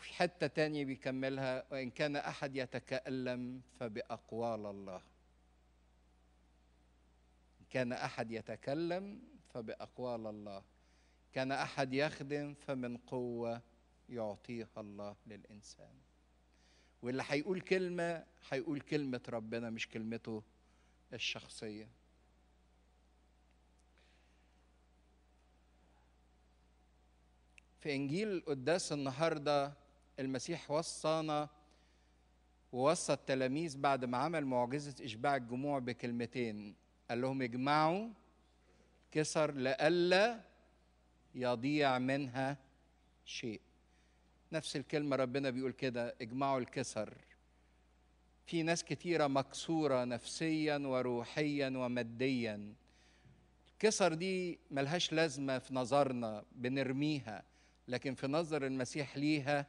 في حته تانية بيكملها وان كان احد يتكلم فباقوال الله ان كان احد يتكلم فباقوال الله كان احد يخدم فمن قوه يعطيها الله للانسان واللي هيقول كلمه هيقول كلمه ربنا مش كلمته الشخصيه في انجيل القداس النهارده المسيح وصانا ووصى التلاميذ بعد ما عمل معجزه اشباع الجموع بكلمتين قال لهم اجمعوا كسر لئلا يضيع منها شيء نفس الكلمة ربنا بيقول كده اجمعوا الكسر في ناس كتيرة مكسورة نفسيا وروحيا وماديا الكسر دي ملهاش لازمة في نظرنا بنرميها لكن في نظر المسيح ليها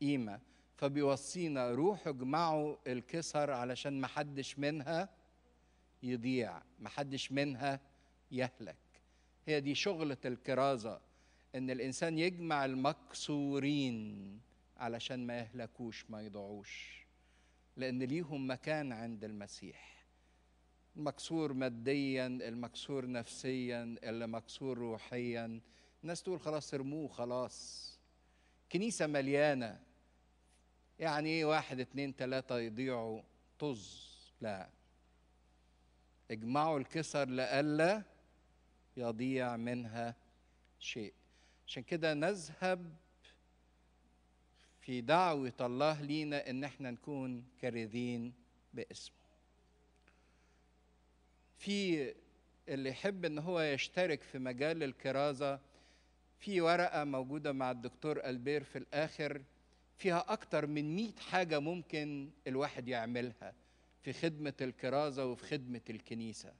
قيمة فبيوصينا روحوا اجمعوا الكسر علشان محدش منها يضيع محدش منها يهلك هي دي شغلة الكرازة إن الإنسان يجمع المكسورين علشان ما يهلكوش ما يضيعوش لأن ليهم مكان عند المسيح المكسور ماديا المكسور نفسيا اللي مكسور روحيا الناس تقول خلاص ارموه خلاص كنيسة مليانة يعني ايه واحد اتنين تلاتة يضيعوا طز لا اجمعوا الكسر لألا يضيع منها شيء عشان كده نذهب في دعوة الله لينا إن احنا نكون كارذين باسمه في اللي يحب ان هو يشترك في مجال الكرازة في ورقة موجودة مع الدكتور ألبير في الآخر فيها أكتر من مئة حاجة ممكن الواحد يعملها في خدمة الكرازة وفي خدمة الكنيسة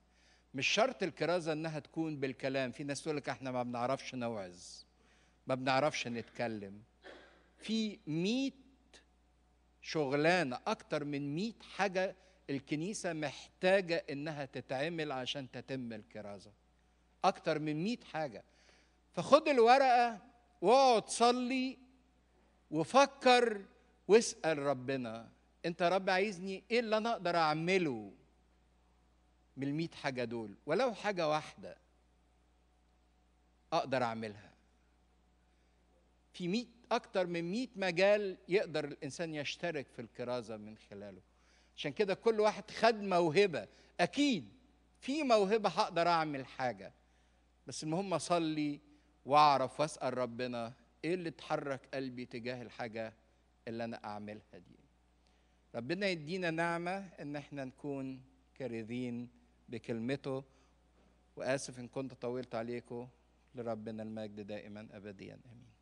مش شرط الكرازه انها تكون بالكلام في ناس تقول لك احنا ما بنعرفش نوعظ ما بنعرفش نتكلم في 100 شغلانه اكتر من 100 حاجه الكنيسه محتاجه انها تتعمل عشان تتم الكرازه اكتر من 100 حاجه فخد الورقه واقعد صلي وفكر واسال ربنا انت رب عايزني ايه اللي انا اقدر اعمله من المية حاجة دول ولو حاجة واحدة أقدر أعملها في مية أكتر من مية مجال يقدر الإنسان يشترك في الكرازة من خلاله عشان كده كل واحد خد موهبة أكيد في موهبة هقدر أعمل حاجة بس المهم أصلي وأعرف وأسأل ربنا إيه اللي تحرك قلبي تجاه الحاجة اللي أنا أعملها دي ربنا يدينا نعمة إن إحنا نكون كارذين بكلمته وآسف إن كنت طولت عليكم لربنا المجد دائما أبديا آمين